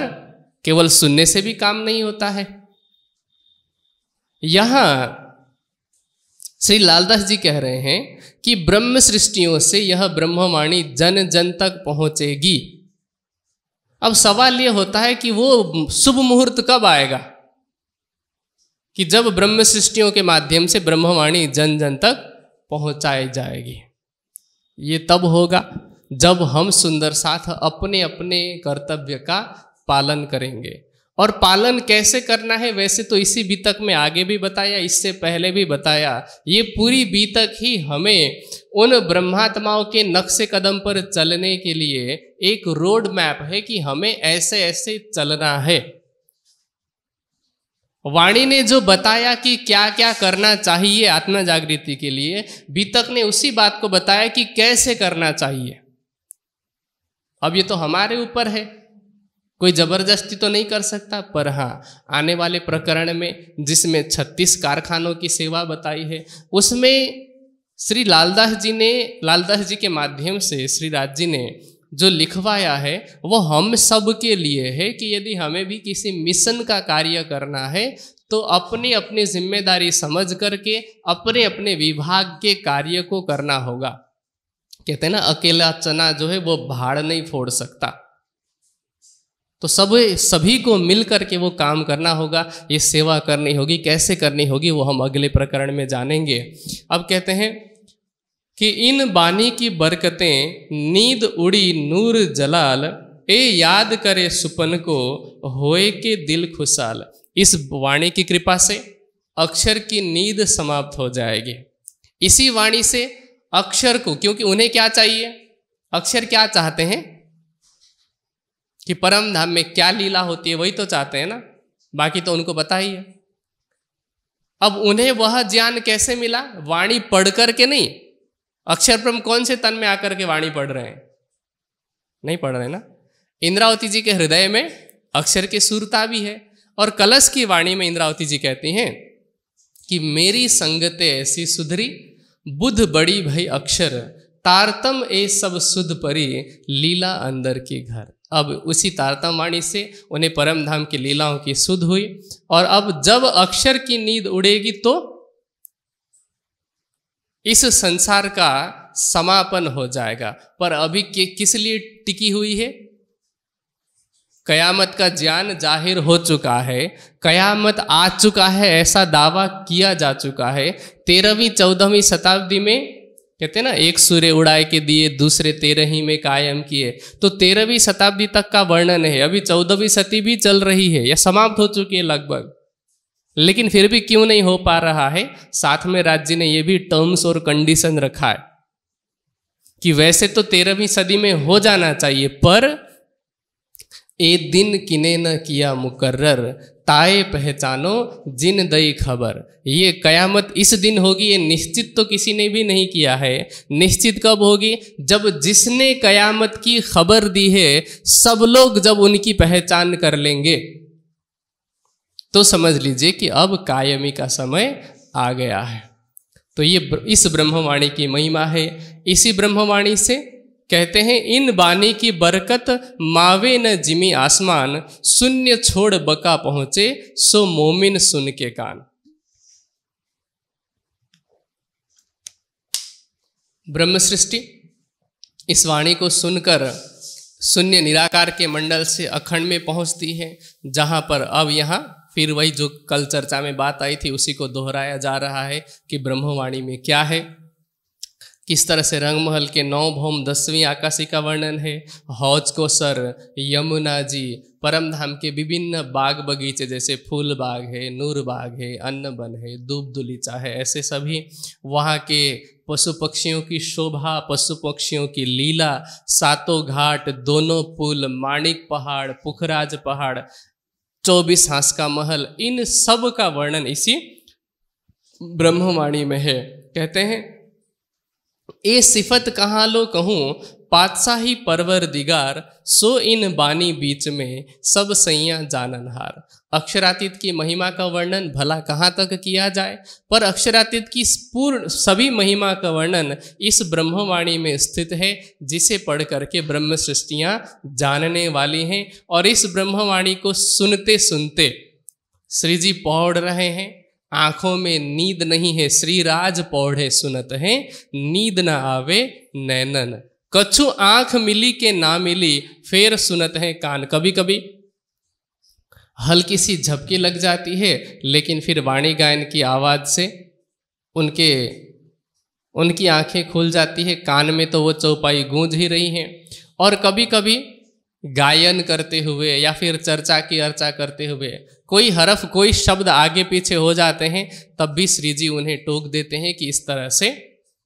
केवल सुनने से भी काम नहीं होता है यहां श्री लालदास जी कह रहे हैं कि ब्रह्म सृष्टियों से यह ब्रह्मवाणी जन जन तक पहुंचेगी अब सवाल यह होता है कि वो शुभ मुहूर्त कब आएगा कि जब ब्रह्म सृष्टियों के माध्यम से ब्रह्मवाणी जन जन तक पहुंचाई जाएगी ये तब होगा जब हम सुंदर साथ अपने अपने कर्तव्य का पालन करेंगे और पालन कैसे करना है वैसे तो इसी बीतक में आगे भी बताया इससे पहले भी बताया ये पूरी बीतक ही हमें उन ब्रह्मात्माओं के नक्शे कदम पर चलने के लिए एक रोड मैप है कि हमें ऐसे ऐसे चलना है वाणी ने जो बताया कि क्या क्या करना चाहिए आत्मा जागृति के लिए बीतक ने उसी बात को बताया कि कैसे करना चाहिए अब ये तो हमारे ऊपर है कोई ज़बरदस्ती तो नहीं कर सकता पर हाँ आने वाले प्रकरण में जिसमें छत्तीस कारखानों की सेवा बताई है उसमें श्री लालदास जी ने लालदास जी के माध्यम से श्री राज जी ने जो लिखवाया है वो हम सब के लिए है कि यदि हमें भी किसी मिशन का कार्य करना है तो अपनी अपनी जिम्मेदारी समझ करके अपने अपने विभाग के कार्य को करना होगा कहते हैं ना अकेला चना जो है वो भाड़ नहीं फोड़ सकता तो सब सभी को मिल करके वो काम करना होगा ये सेवा करनी होगी कैसे करनी होगी वो हम अगले प्रकरण में जानेंगे अब कहते हैं कि इन बानी की बरकतें नींद उड़ी नूर जलाल ए याद करे सुपन को होए के दिल खुशाल इस वाणी की कृपा से अक्षर की नींद समाप्त हो जाएगी इसी वाणी से अक्षर को क्योंकि उन्हें क्या चाहिए अक्षर क्या चाहते हैं कि परम धाम में क्या लीला होती है वही तो चाहते हैं ना बाकी तो उनको पता ही है अब उन्हें वह ज्ञान कैसे मिला वाणी पढ़ कर के नहीं अक्षर ब्रह्म कौन से तन में आकर के वाणी पढ़ रहे हैं नहीं पढ़ रहे ना इंद्रावती जी के हृदय में अक्षर की सुरता भी है और कलश की वाणी में इंद्रावती जी कहती हैं कि मेरी संगते ऐसी सुधरी बुध बड़ी भई अक्षर तारतम ए सब सुध परी लीला अंदर के घर अब उसी तारतम वाणी से उन्हें परम धाम की लीलाओं की सुध हुई और अब जब अक्षर की नींद उड़ेगी तो इस संसार का समापन हो जाएगा पर अभी किस लिए टिकी हुई है कयामत का ज्ञान जाहिर हो चुका है कयामत आ चुका है ऐसा दावा किया जा चुका है तेरहवीं चौदहवीं शताब्दी में कहते ना एक सूर्य उड़ाए के दिए दूसरे तेरहवीं में कायम किए तो तेरहवीं शताब्दी तक का वर्णन है अभी चौदहवीं सती भी चल रही है या समाप्त हो चुकी है लगभग लेकिन फिर भी क्यों नहीं हो पा रहा है साथ में राज्य ने यह भी टर्म्स और कंडीशन रखा है कि वैसे तो तेरहवीं सदी में हो जाना चाहिए पर ए दिन किने न किया मुकर्र ताए पहचानो जिन दई खबर ये कयामत इस दिन होगी ये निश्चित तो किसी ने भी नहीं किया है निश्चित कब होगी जब जिसने कयामत की खबर दी है सब लोग जब उनकी पहचान कर लेंगे तो समझ लीजिए कि अब कायमी का समय आ गया है तो ये इस ब्रह्मवाणी की महिमा है इसी ब्रह्मवाणी से कहते हैं इन बानी की बरकत मावे न जिमी आसमान शून्य छोड़ बका पहुंचे सो मोमिन सुन के कान ब्रह्म सृष्टि इस वाणी को सुनकर शून्य निराकार के मंडल से अखंड में पहुंचती है जहां पर अब यहां फिर वही जो कल चर्चा में बात आई थी उसी को दोहराया जा रहा है कि ब्रह्मवाणी में क्या है किस तरह से रंगमहल के नौ भौम दसवीं आकाशी का वर्णन है हौज को सर यमुना जी परम धाम के विभिन्न बाग बगीचे जैसे फूल बाग है नूर बाग है अन्नबन है दूब दुलीचा है ऐसे सभी वहाँ के पशु पक्षियों की शोभा पशु पक्षियों की लीला सातों घाट दोनों पुल माणिक पहाड़ पुखराज पहाड़ चौबीस हाँस का महल इन सब का वर्णन इसी ब्रह्मवाणी में है कहते हैं ए सिफत कहाँ लो कहूँ पातशाही परवर दिगार सो इन बानी बीच में सब सैया जाननहार अक्षरातीत की महिमा का वर्णन भला कहाँ तक किया जाए पर अक्षरातीत की पूर्ण सभी महिमा का वर्णन इस ब्रह्मवाणी में स्थित है जिसे पढ़ करके ब्रह्म सृष्टियाँ जानने वाली हैं और इस ब्रह्मवाणी को सुनते सुनते श्री जी पौड़ रहे हैं आंखों में नींद नहीं है श्री राज पौढ़े सुनत है नींद न आवे नैनन कछु आंख मिली के ना मिली फिर सुनत है कान कभी कभी हल्की सी झपकी लग जाती है लेकिन फिर वाणी गायन की आवाज़ से उनके उनकी आंखें खुल जाती है कान में तो वो चौपाई गूंज ही रही हैं और कभी कभी गायन करते हुए या फिर चर्चा की अर्चा करते हुए कोई हरफ कोई शब्द आगे पीछे हो जाते हैं तब भी श्री जी उन्हें टोक देते हैं कि इस तरह से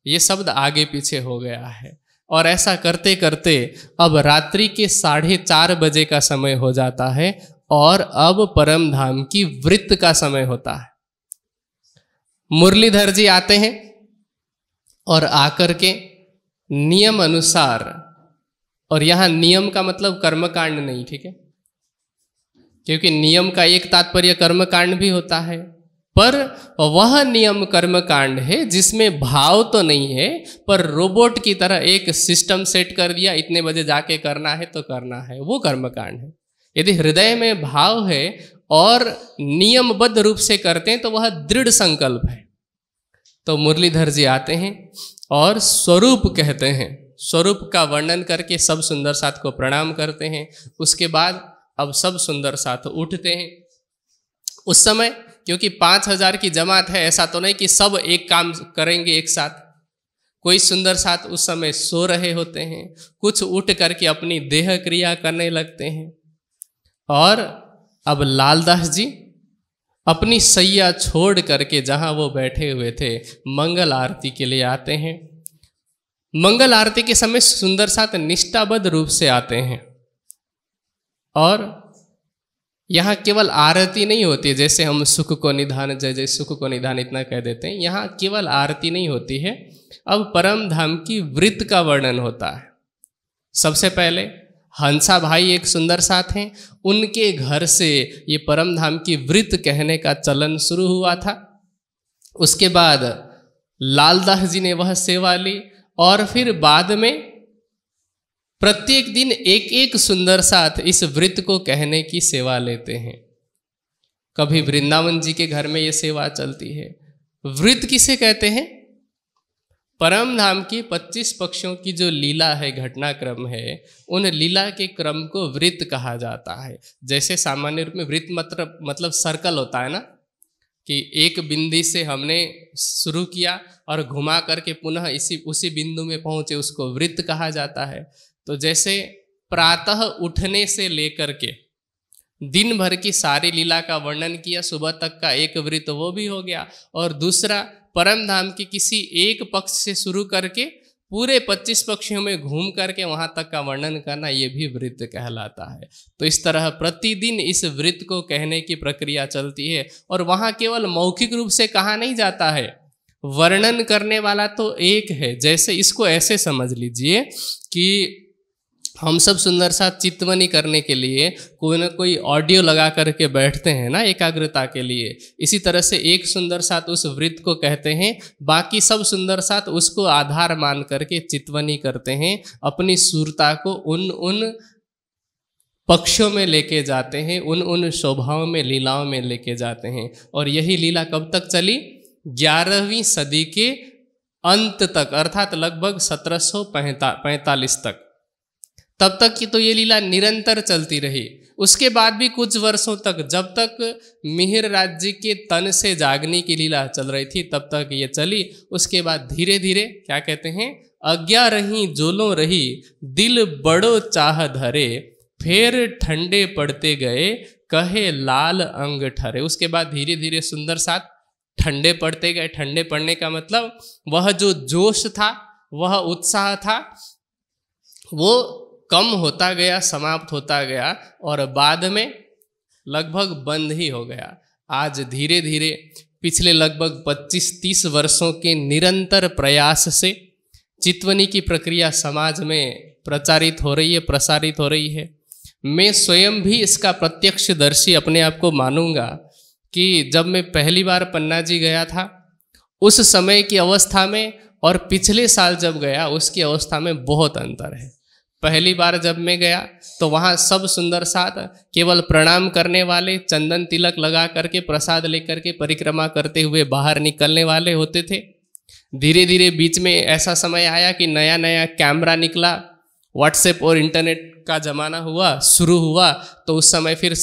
ये शब्द आगे पीछे हो गया है और ऐसा करते करते अब रात्रि के साढ़े चार बजे का समय हो जाता है और अब परम धाम की वृत्त का समय होता है मुरलीधर जी आते हैं और आकर के नियम अनुसार और यहां नियम का मतलब कर्मकांड नहीं ठीक है क्योंकि नियम का एक तात्पर्य कर्म कांड भी होता है पर वह नियम कर्म कांड है जिसमें भाव तो नहीं है पर रोबोट की तरह एक सिस्टम सेट कर दिया इतने बजे जाके करना है तो करना है वो कर्म कांड है यदि हृदय में भाव है और नियमबद्ध रूप से करते हैं तो वह दृढ़ संकल्प है तो मुरलीधर जी आते हैं और स्वरूप कहते हैं स्वरूप का वर्णन करके सब सुंदर साथ को प्रणाम करते हैं उसके बाद अब सब सुंदर साथ उठते हैं उस समय क्योंकि पांच हजार की जमात है ऐसा तो नहीं कि सब एक काम करेंगे एक साथ कोई सुंदर साथ उस समय सो रहे होते हैं कुछ उठ करके अपनी देह क्रिया करने लगते हैं और अब लालदास जी अपनी सैया छोड़ करके जहां वो बैठे हुए थे मंगल आरती के लिए आते हैं मंगल आरती के समय सुंदर साथ निष्ठाबद्ध रूप से आते हैं और यहाँ केवल आरती नहीं होती जैसे हम सुख को निधान जय जय सुख को निधान इतना कह देते हैं यहाँ केवल आरती नहीं होती है अब परम धाम की वृत्त का वर्णन होता है सबसे पहले हंसा भाई एक सुंदर साथ हैं उनके घर से ये परम धाम की वृत्त कहने का चलन शुरू हुआ था उसके बाद लालदास जी ने वह सेवा ली और फिर बाद में प्रत्येक दिन एक एक सुंदर साथ इस व्रत को कहने की सेवा लेते हैं कभी वृंदावन जी के घर में यह सेवा चलती है व्रत किसे कहते हैं परम धाम की 25 पक्षों की जो लीला है घटनाक्रम है उन लीला के क्रम को वृत्त कहा जाता है जैसे सामान्य रूप में वृत्त मतलब मतलब सर्कल होता है ना कि एक बिंदी से हमने शुरू किया और घुमा करके पुनः इसी उसी बिंदु में पहुंचे उसको वृत्त कहा जाता है तो जैसे प्रातः उठने से लेकर के दिन भर की सारी लीला का वर्णन किया सुबह तक का एक वृत्त वो भी हो गया और दूसरा परम धाम के किसी एक पक्ष से शुरू करके पूरे 25 पक्षियों में घूम करके वहाँ तक का वर्णन करना ये भी वृत्त कहलाता है तो इस तरह प्रतिदिन इस वृत्त को कहने की प्रक्रिया चलती है और वहाँ केवल मौखिक रूप से कहा नहीं जाता है वर्णन करने वाला तो एक है जैसे इसको ऐसे समझ लीजिए कि हम सब सुंदर सा चित्तवनी करने के लिए कोई ना कोई ऑडियो लगा करके बैठते हैं ना एकाग्रता के लिए इसी तरह से एक सुंदर साथ उस वृत्त को कहते हैं बाकी सब सुंदर साथ उसको आधार मान करके चितवनी करते हैं अपनी सुरता को उन उन पक्षों में लेके जाते हैं उन उन शोभाओं में लीलाओं में लेके जाते हैं और यही लीला कब तक चली ग्यारहवीं सदी के अंत तक अर्थात लगभग सत्रह सौ तक तब तक की तो ये लीला निरंतर चलती रही उसके बाद भी कुछ वर्षों तक जब तक मिहिर राज्य के तन से जागने की लीला चल रही थी तब तक ये चली उसके बाद धीरे धीरे क्या कहते हैं अज्ञा रही जोलो रही दिल बड़ो चाह धरे फिर ठंडे पड़ते गए कहे लाल अंग ठरे उसके बाद धीरे धीरे सुंदर साथ ठंडे पड़ते गए ठंडे पड़ने का मतलब वह जो जोश था वह उत्साह था वो कम होता गया समाप्त होता गया और बाद में लगभग बंद ही हो गया आज धीरे धीरे पिछले लगभग 25-30 वर्षों के निरंतर प्रयास से चितवनी की प्रक्रिया समाज में प्रचारित हो रही है प्रसारित हो रही है मैं स्वयं भी इसका प्रत्यक्षदर्शी अपने आप को मानूंगा कि जब मैं पहली बार पन्ना जी गया था उस समय की अवस्था में और पिछले साल जब गया उसकी अवस्था में बहुत अंतर है पहली बार जब मैं गया तो वहाँ सब सुंदर साथ केवल प्रणाम करने वाले चंदन तिलक लगा करके प्रसाद लेकर के परिक्रमा करते हुए बाहर निकलने वाले होते थे धीरे धीरे बीच में ऐसा समय आया कि नया नया कैमरा निकला व्हाट्सएप और इंटरनेट का ज़माना हुआ शुरू हुआ तो उस समय फिर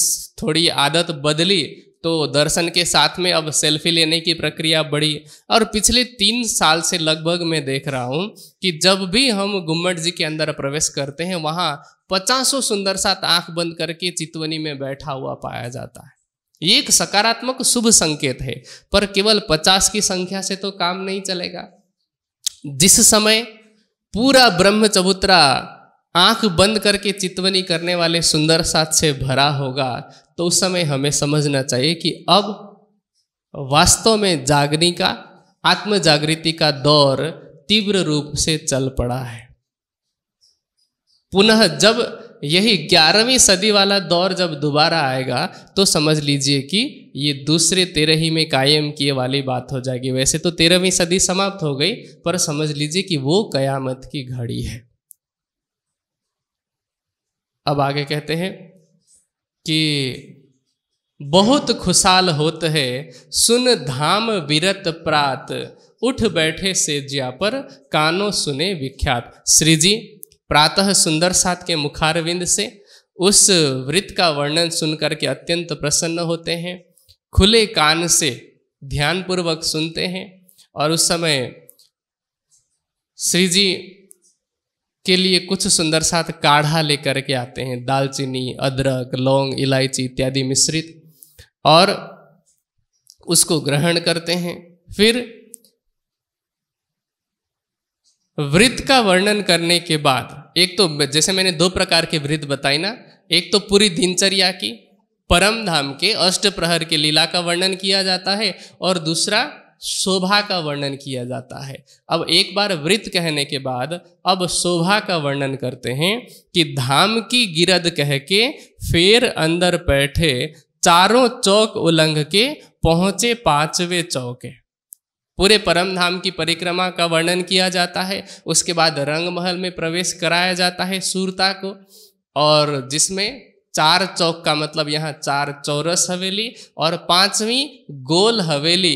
थोड़ी आदत बदली तो दर्शन के साथ में अब सेल्फी लेने की प्रक्रिया बढ़ी और पिछले तीन साल से लगभग मैं देख रहा हूँ कि जब भी हम गुम्मट जी के अंदर प्रवेश करते हैं वहाँ पचासों सुंदर सात आंख बंद करके चितवनी में बैठा हुआ पाया जाता है ये एक सकारात्मक शुभ संकेत है पर केवल पचास की संख्या से तो काम नहीं चलेगा जिस समय पूरा ब्रह्म चबूतरा आंख बंद करके चितवनी करने वाले सुंदर साथ से भरा होगा तो उस समय हमें समझना चाहिए कि अब वास्तव में जागने का आत्म जागृति का दौर तीव्र रूप से चल पड़ा है पुनः जब यही ग्यारहवीं सदी वाला दौर जब दोबारा आएगा तो समझ लीजिए कि ये दूसरे तेरह ही में कायम किए वाली बात हो जाएगी वैसे तो तेरहवीं सदी समाप्त हो गई पर समझ लीजिए कि वो कयामत की घड़ी है अब आगे कहते हैं कि बहुत खुशाल होत है सुन धाम विरत प्रात उठ बैठे से ज्या पर कानों सुने विख्यात श्री जी प्रातः सुंदर साथ के मुखारविंद से उस वृत्त का वर्णन सुन करके अत्यंत प्रसन्न होते हैं खुले कान से ध्यानपूर्वक सुनते हैं और उस समय श्री जी के लिए कुछ सुंदर साथ काढ़ा लेकर के आते हैं दालचीनी अदरक लौंग इलायची इत्यादि मिश्रित और उसको ग्रहण करते हैं फिर वृत्त का वर्णन करने के बाद एक तो जैसे मैंने दो प्रकार के वृत्त बताई ना एक तो पूरी दिनचर्या की परम धाम के अष्ट प्रहर के लीला का वर्णन किया जाता है और दूसरा शोभा का वर्णन किया जाता है अब एक बार वृत्त कहने के बाद अब शोभा का वर्णन करते हैं कि धाम की गिरद कह के फेर अंदर बैठे चारों चौक उलंघ के पहुंचे पांचवे चौके पूरे परम धाम की परिक्रमा का वर्णन किया जाता है उसके बाद रंगमहल में प्रवेश कराया जाता है सूरता को और जिसमें चार चौक का मतलब यहाँ चार चौरस हवेली और पांचवी गोल हवेली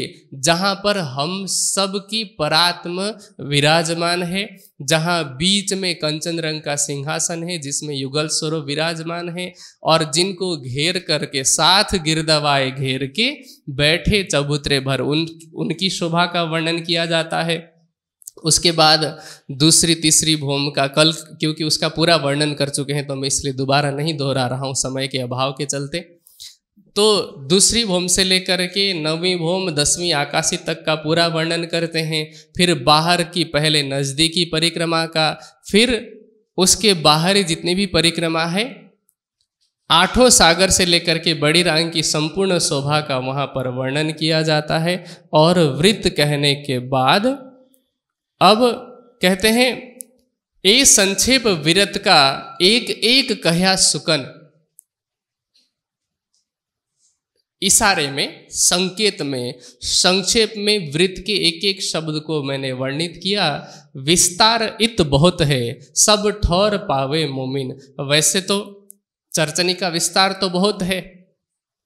जहाँ पर हम सब की परात्म विराजमान है जहाँ बीच में कंचन रंग का सिंहासन है जिसमें युगल स्वरूप विराजमान है और जिनको घेर करके साथ गिरदवाए घेर के बैठे चबूतरे भर उन उनकी शोभा का वर्णन किया जाता है उसके बाद दूसरी तीसरी भूमिका कल क्योंकि उसका पूरा वर्णन कर चुके हैं तो मैं इसलिए दोबारा नहीं दोहरा रहा हूँ समय के अभाव के चलते तो दूसरी भूम से लेकर के नवीं भूम दसवीं आकाशी तक का पूरा वर्णन करते हैं फिर बाहर की पहले नज़दीकी परिक्रमा का फिर उसके बाहरी जितनी भी परिक्रमा है आठों सागर से लेकर के बड़ी रंग की संपूर्ण शोभा का वहाँ पर वर्णन किया जाता है और वृत्त कहने के बाद अब कहते हैं ए संक्षेप विरत का एक एक कहया सुकन इशारे में संकेत में संक्षेप में वृत्त के एक एक शब्द को मैंने वर्णित किया विस्तार इत बहुत है सब ठोर पावे मोमिन वैसे तो चर्चनी का विस्तार तो बहुत है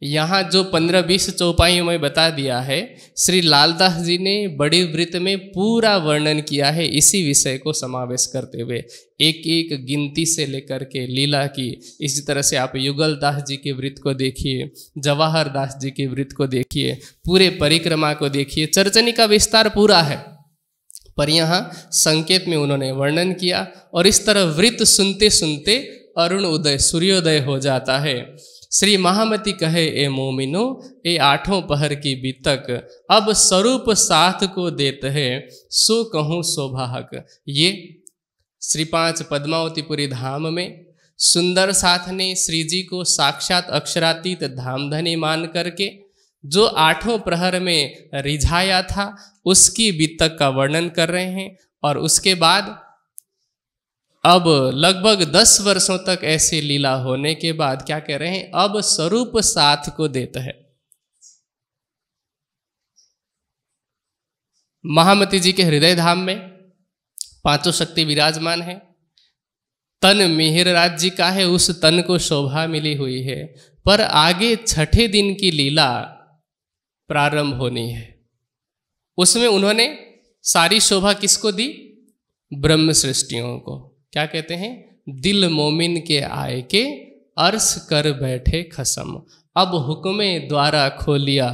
यहाँ जो पंद्रह बीस चौपाइयों में बता दिया है श्री लालदास जी ने बड़ी वृत्त में पूरा वर्णन किया है इसी विषय को समावेश करते हुए एक एक गिनती से लेकर के लीला की इसी तरह से आप युगल दास जी के वृत्त को देखिए जवाहर दास जी के वृत्त को देखिए पूरे परिक्रमा को देखिए चर्चनी का विस्तार पूरा है पर यहाँ संकेत में उन्होंने वर्णन किया और इस तरह वृत्त सुनते सुनते अरुण उदय सूर्योदय हो जाता है श्री महामति कहे ए मोमिनो ए आठों पहर की बीतक अब स्वरूप साथ को देते है सो कहूँ शोभाहक ये श्री पांच पद्मावतीपुरी धाम में सुंदर साथ ने श्री जी को साक्षात अक्षरातीत धामधनी मान करके जो आठों प्रहर में रिझाया था उसकी बीतक का वर्णन कर रहे हैं और उसके बाद अब लगभग दस वर्षों तक ऐसी लीला होने के बाद क्या कह रहे हैं अब स्वरूप साथ को देता है महामती जी के हृदय धाम में पांचों शक्ति विराजमान है तन मिहिर राज जी का है उस तन को शोभा मिली हुई है पर आगे छठे दिन की लीला प्रारंभ होनी है उसमें उन्होंने सारी शोभा किसको दी ब्रह्म सृष्टियों को क्या कहते हैं दिल मोमिन के आए के अर्स कर बैठे खसम अब हुक्मे द्वारा खोलिया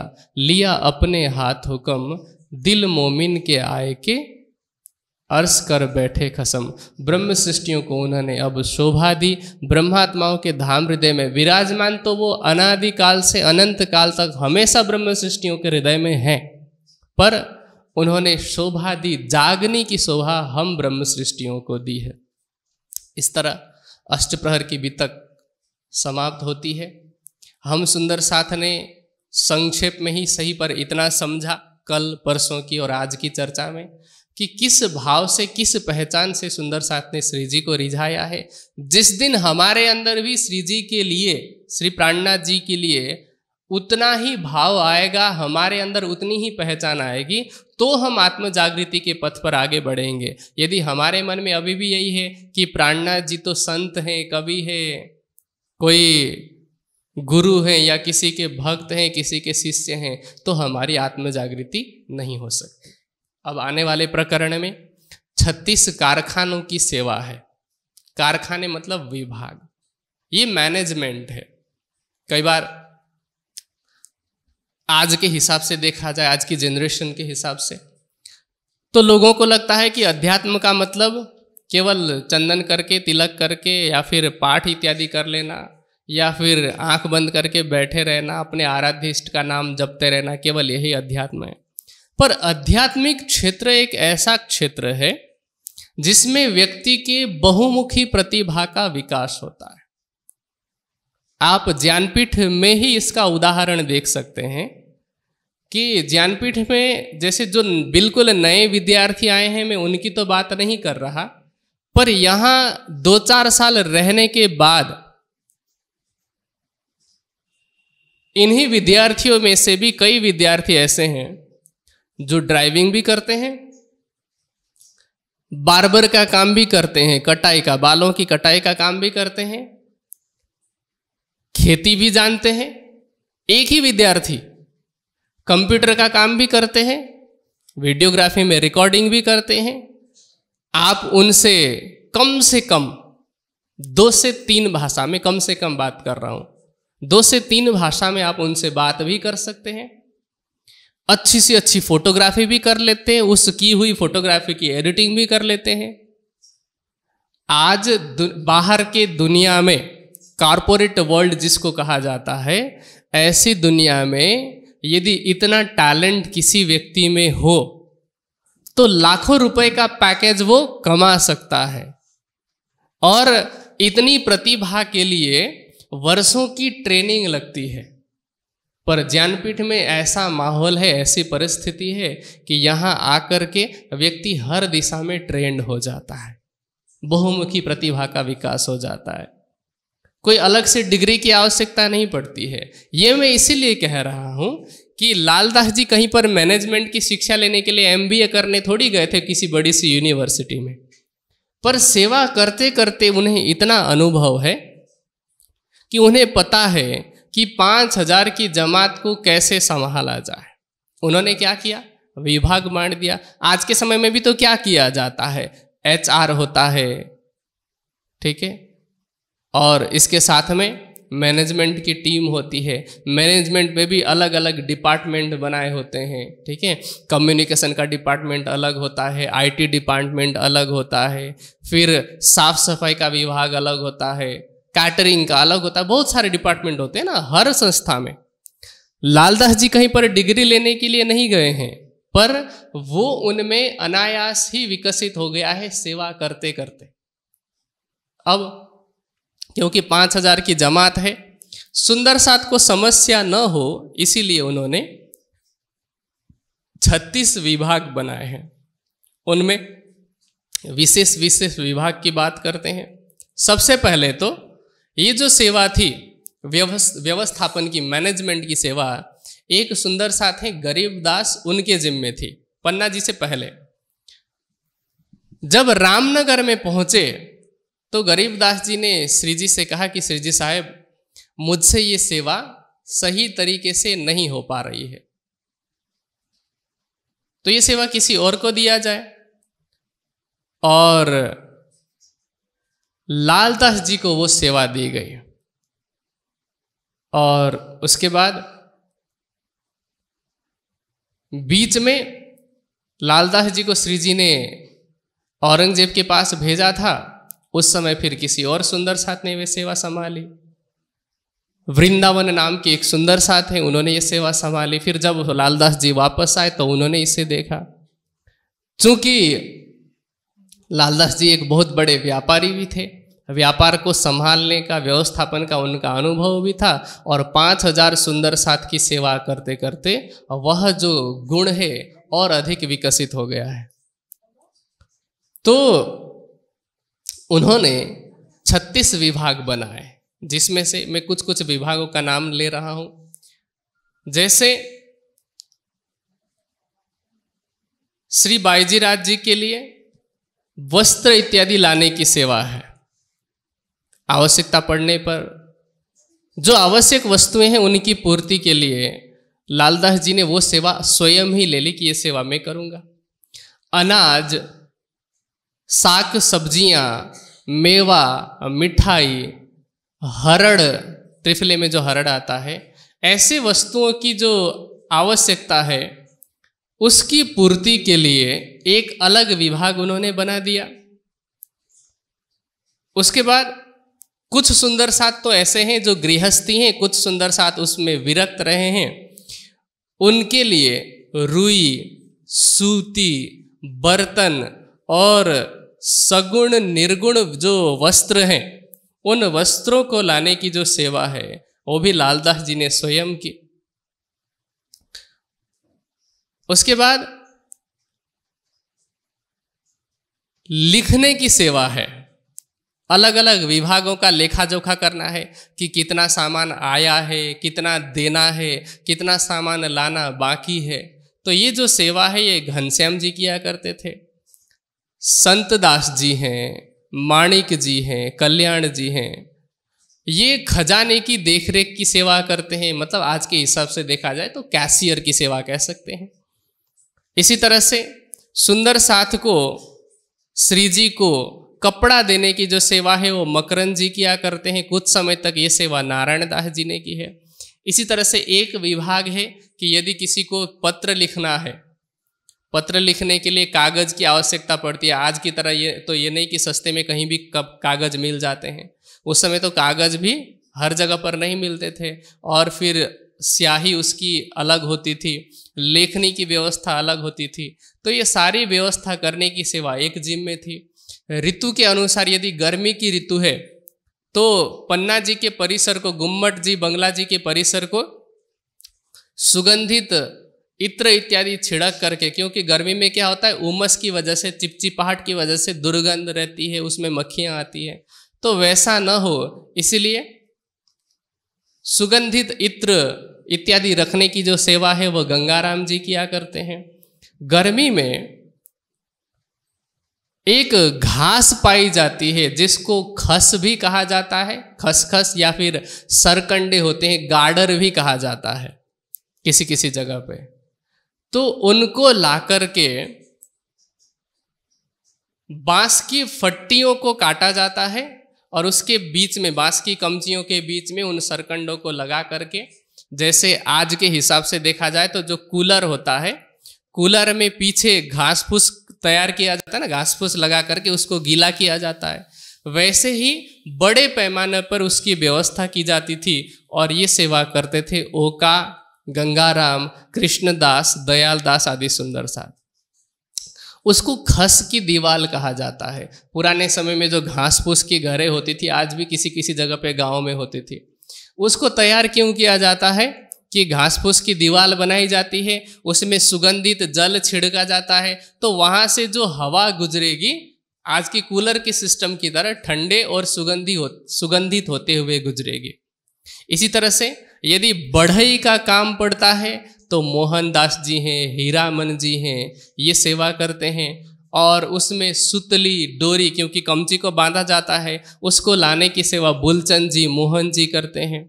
लिया अपने हाथ हुक्म दिल मोमिन के आए के अर्स कर बैठे खसम ब्रह्म सृष्टियों को उन्होंने अब शोभा दी ब्रह्मात्माओं के धाम हृदय में विराजमान तो वो अनादि काल से अनंत काल तक हमेशा ब्रह्म सृष्टियों के हृदय में हैं पर उन्होंने शोभा दी जागनी की शोभा हम ब्रह्म सृष्टियों को दी है इस तरह अष्टप्रहर की बीतक समाप्त होती है हम सुंदर साथ ने संक्षेप में ही सही पर इतना समझा कल परसों की और आज की चर्चा में कि किस भाव से किस पहचान से सुंदर साथ ने श्री जी को रिझाया है जिस दिन हमारे अंदर भी श्री जी के लिए श्री प्राणनाथ जी के लिए उतना ही भाव आएगा हमारे अंदर उतनी ही पहचान आएगी तो हम आत्म जागृति के पथ पर आगे बढ़ेंगे यदि हमारे मन में अभी भी यही है कि प्राणनाथ जी तो संत हैं कवि है कोई गुरु हैं या किसी के भक्त हैं किसी के शिष्य हैं तो हमारी आत्म जागृति नहीं हो सकती अब आने वाले प्रकरण में छत्तीस कारखानों की सेवा है कारखाने मतलब विभाग ये मैनेजमेंट है कई बार आज के हिसाब से देखा जाए आज की जेनरेशन के हिसाब से तो लोगों को लगता है कि अध्यात्म का मतलब केवल चंदन करके तिलक करके या फिर पाठ इत्यादि कर लेना या फिर आंख बंद करके बैठे रहना अपने आराध्य इष्ट का नाम जपते रहना केवल यही अध्यात्म है पर आध्यात्मिक क्षेत्र एक ऐसा क्षेत्र है जिसमें व्यक्ति के बहुमुखी प्रतिभा का विकास होता है आप ज्ञानपीठ में ही इसका उदाहरण देख सकते हैं कि ज्ञानपीठ में जैसे जो बिल्कुल नए विद्यार्थी आए हैं मैं उनकी तो बात नहीं कर रहा पर यहाँ दो चार साल रहने के बाद इन्हीं विद्यार्थियों में से भी कई विद्यार्थी ऐसे हैं जो ड्राइविंग भी करते हैं बार्बर का काम भी करते हैं कटाई का बालों की कटाई का काम भी करते हैं खेती भी जानते हैं एक ही विद्यार्थी कंप्यूटर का काम भी करते हैं वीडियोग्राफी में रिकॉर्डिंग भी करते हैं आप उनसे कम से कम दो से तीन भाषा में कम से कम बात कर रहा हूं दो से तीन भाषा में आप उनसे बात भी कर सकते हैं अच्छी से अच्छी फोटोग्राफी भी कर लेते हैं उस की हुई फोटोग्राफी की एडिटिंग भी कर लेते हैं आज बाहर के दुनिया में कारपोरेट वर्ल्ड जिसको कहा जाता है ऐसी दुनिया में यदि इतना टैलेंट किसी व्यक्ति में हो तो लाखों रुपए का पैकेज वो कमा सकता है और इतनी प्रतिभा के लिए वर्षों की ट्रेनिंग लगती है पर ज्ञानपीठ में ऐसा माहौल है ऐसी परिस्थिति है कि यहाँ आकर के व्यक्ति हर दिशा में ट्रेंड हो जाता है बहुमुखी प्रतिभा का विकास हो जाता है कोई अलग से डिग्री की आवश्यकता नहीं पड़ती है ये मैं इसीलिए कह रहा हूँ कि लालदास जी कहीं पर मैनेजमेंट की शिक्षा लेने के लिए एम करने थोड़ी गए थे किसी बड़ी सी यूनिवर्सिटी में पर सेवा करते करते उन्हें इतना अनुभव है कि उन्हें पता है कि पाँच हजार की जमात को कैसे संभाला जाए उन्होंने क्या किया विभाग बांट दिया आज के समय में भी तो क्या किया जाता है एचआर होता है ठीक है और इसके साथ में मैनेजमेंट की टीम होती है मैनेजमेंट में भी अलग अलग डिपार्टमेंट बनाए होते हैं ठीक है कम्युनिकेशन का डिपार्टमेंट अलग होता है आईटी डिपार्टमेंट अलग होता है फिर साफ सफाई का विभाग अलग होता है कैटरिंग का अलग होता है बहुत सारे डिपार्टमेंट होते हैं ना हर संस्था में लालदास जी कहीं पर डिग्री लेने के लिए नहीं गए हैं पर वो उनमें अनायास ही विकसित हो गया है सेवा करते करते अब क्योंकि पाँच हजार की जमात है सुंदर साथ को समस्या न हो इसीलिए उन्होंने छत्तीस विभाग बनाए हैं उनमें विशेष विशेष विभाग की बात करते हैं सबसे पहले तो ये जो सेवा थी व्यवस्थापन की मैनेजमेंट की सेवा एक सुंदर साथ है गरीबदास उनके जिम्मे थी पन्ना जी से पहले जब रामनगर में पहुंचे तो गरीबदास जी ने श्री जी से कहा कि श्री जी साहेब मुझसे ये सेवा सही तरीके से नहीं हो पा रही है तो ये सेवा किसी और को दिया जाए और लालदास जी को वो सेवा दी गई और उसके बाद बीच में लालदास जी को श्री जी ने औरंगजेब के पास भेजा था उस समय फिर किसी और सुंदर साथ ने वे सेवा संभाली वृंदावन नाम के एक सुंदर साथ हैं उन्होंने ये सेवा संभाली फिर जब लालदास जी वापस आए तो उन्होंने इसे देखा चूंकि लालदास जी एक बहुत बड़े व्यापारी भी थे व्यापार को संभालने का व्यवस्थापन का उनका अनुभव भी था और पाँच हजार सुंदर साथ की सेवा करते करते वह जो गुण है और अधिक विकसित हो गया है तो उन्होंने 36 विभाग बनाए जिसमें से मैं कुछ कुछ विभागों का नाम ले रहा हूं जैसे श्री बाईजी राज जी के लिए वस्त्र इत्यादि लाने की सेवा है आवश्यकता पड़ने पर जो आवश्यक वस्तुएं हैं उनकी पूर्ति के लिए लालदास जी ने वो सेवा स्वयं ही ले ली कि ये सेवा मैं करूंगा अनाज साग सब्जियाँ मेवा मिठाई हरड़ त्रिफले में जो हरड़ आता है ऐसे वस्तुओं की जो आवश्यकता है उसकी पूर्ति के लिए एक अलग विभाग उन्होंने बना दिया उसके बाद कुछ सुंदर साथ तो ऐसे हैं जो गृहस्थी हैं कुछ सुंदर साथ उसमें विरक्त रहे हैं उनके लिए रुई सूती बर्तन और सगुण निर्गुण जो वस्त्र हैं उन वस्त्रों को लाने की जो सेवा है वो भी लालदास जी ने स्वयं की उसके बाद लिखने की सेवा है अलग अलग विभागों का लेखा जोखा करना है कि कितना सामान आया है कितना देना है कितना सामान लाना बाकी है तो ये जो सेवा है ये घनश्याम जी किया करते थे संत दास जी हैं माणिक जी हैं कल्याण जी हैं ये खजाने की देखरेख की सेवा करते हैं मतलब आज के हिसाब से देखा जाए तो कैशियर की सेवा कह सकते हैं इसी तरह से सुंदर साथ को श्री जी को कपड़ा देने की जो सेवा है वो मकरन जी किया करते हैं कुछ समय तक ये सेवा नारायण दास जी ने की है इसी तरह से एक विभाग है कि यदि किसी को पत्र लिखना है पत्र लिखने के लिए कागज़ की आवश्यकता पड़ती है आज की तरह ये तो ये नहीं कि सस्ते में कहीं भी कब कागज़ मिल जाते हैं उस समय तो कागज़ भी हर जगह पर नहीं मिलते थे और फिर स्याही उसकी अलग होती थी लेखनी की व्यवस्था अलग होती थी तो ये सारी व्यवस्था करने की सेवा एक जिम में थी ऋतु के अनुसार यदि गर्मी की ऋतु है तो पन्ना जी के परिसर को गुम्मट जी बंगला जी के परिसर को सुगंधित इत्र इत्यादि छिड़क करके क्योंकि गर्मी में क्या होता है उमस की वजह से चिपचिपाहट की वजह से दुर्गंध रहती है उसमें मक्खियां आती है तो वैसा न हो इसलिए सुगंधित इत्र इत्यादि रखने की जो सेवा है वह गंगाराम जी किया करते हैं गर्मी में एक घास पाई जाती है जिसको खस भी कहा जाता है खसखस या फिर सरकंडे होते हैं गार्डर भी कहा जाता है किसी किसी जगह पे तो उनको ला करके बांस की फट्टियों को काटा जाता है और उसके बीच में बांस की कमचियों के बीच में उन सरकंडों को लगा करके जैसे आज के हिसाब से देखा जाए तो जो कूलर होता है कूलर में पीछे घास फूस तैयार किया जाता है ना घास फूस लगा करके उसको गीला किया जाता है वैसे ही बड़े पैमाने पर उसकी व्यवस्था की जाती थी और ये सेवा करते थे ओका गंगाराम कृष्णदास दयालदास आदि सुंदर साथ उसको खस की दीवाल कहा जाता है पुराने समय में जो घास फूस की घरें होती थी आज भी किसी किसी जगह पे गांव में होती थी उसको तैयार क्यों किया जाता है कि घास फूस की दीवार बनाई जाती है उसमें सुगंधित जल छिड़का जाता है तो वहाँ से जो हवा गुजरेगी आज की कूलर के सिस्टम की तरह ठंडे और सुगंधी हो सुगंधित होते हुए गुजरेगी इसी तरह से यदि बढ़ई का काम पड़ता है तो मोहनदास जी हैं हीरामन जी हैं ये सेवा करते हैं और उसमें सुतली डोरी क्योंकि कमची को बांधा जाता है उसको लाने की सेवा बुलचंद जी मोहन जी करते हैं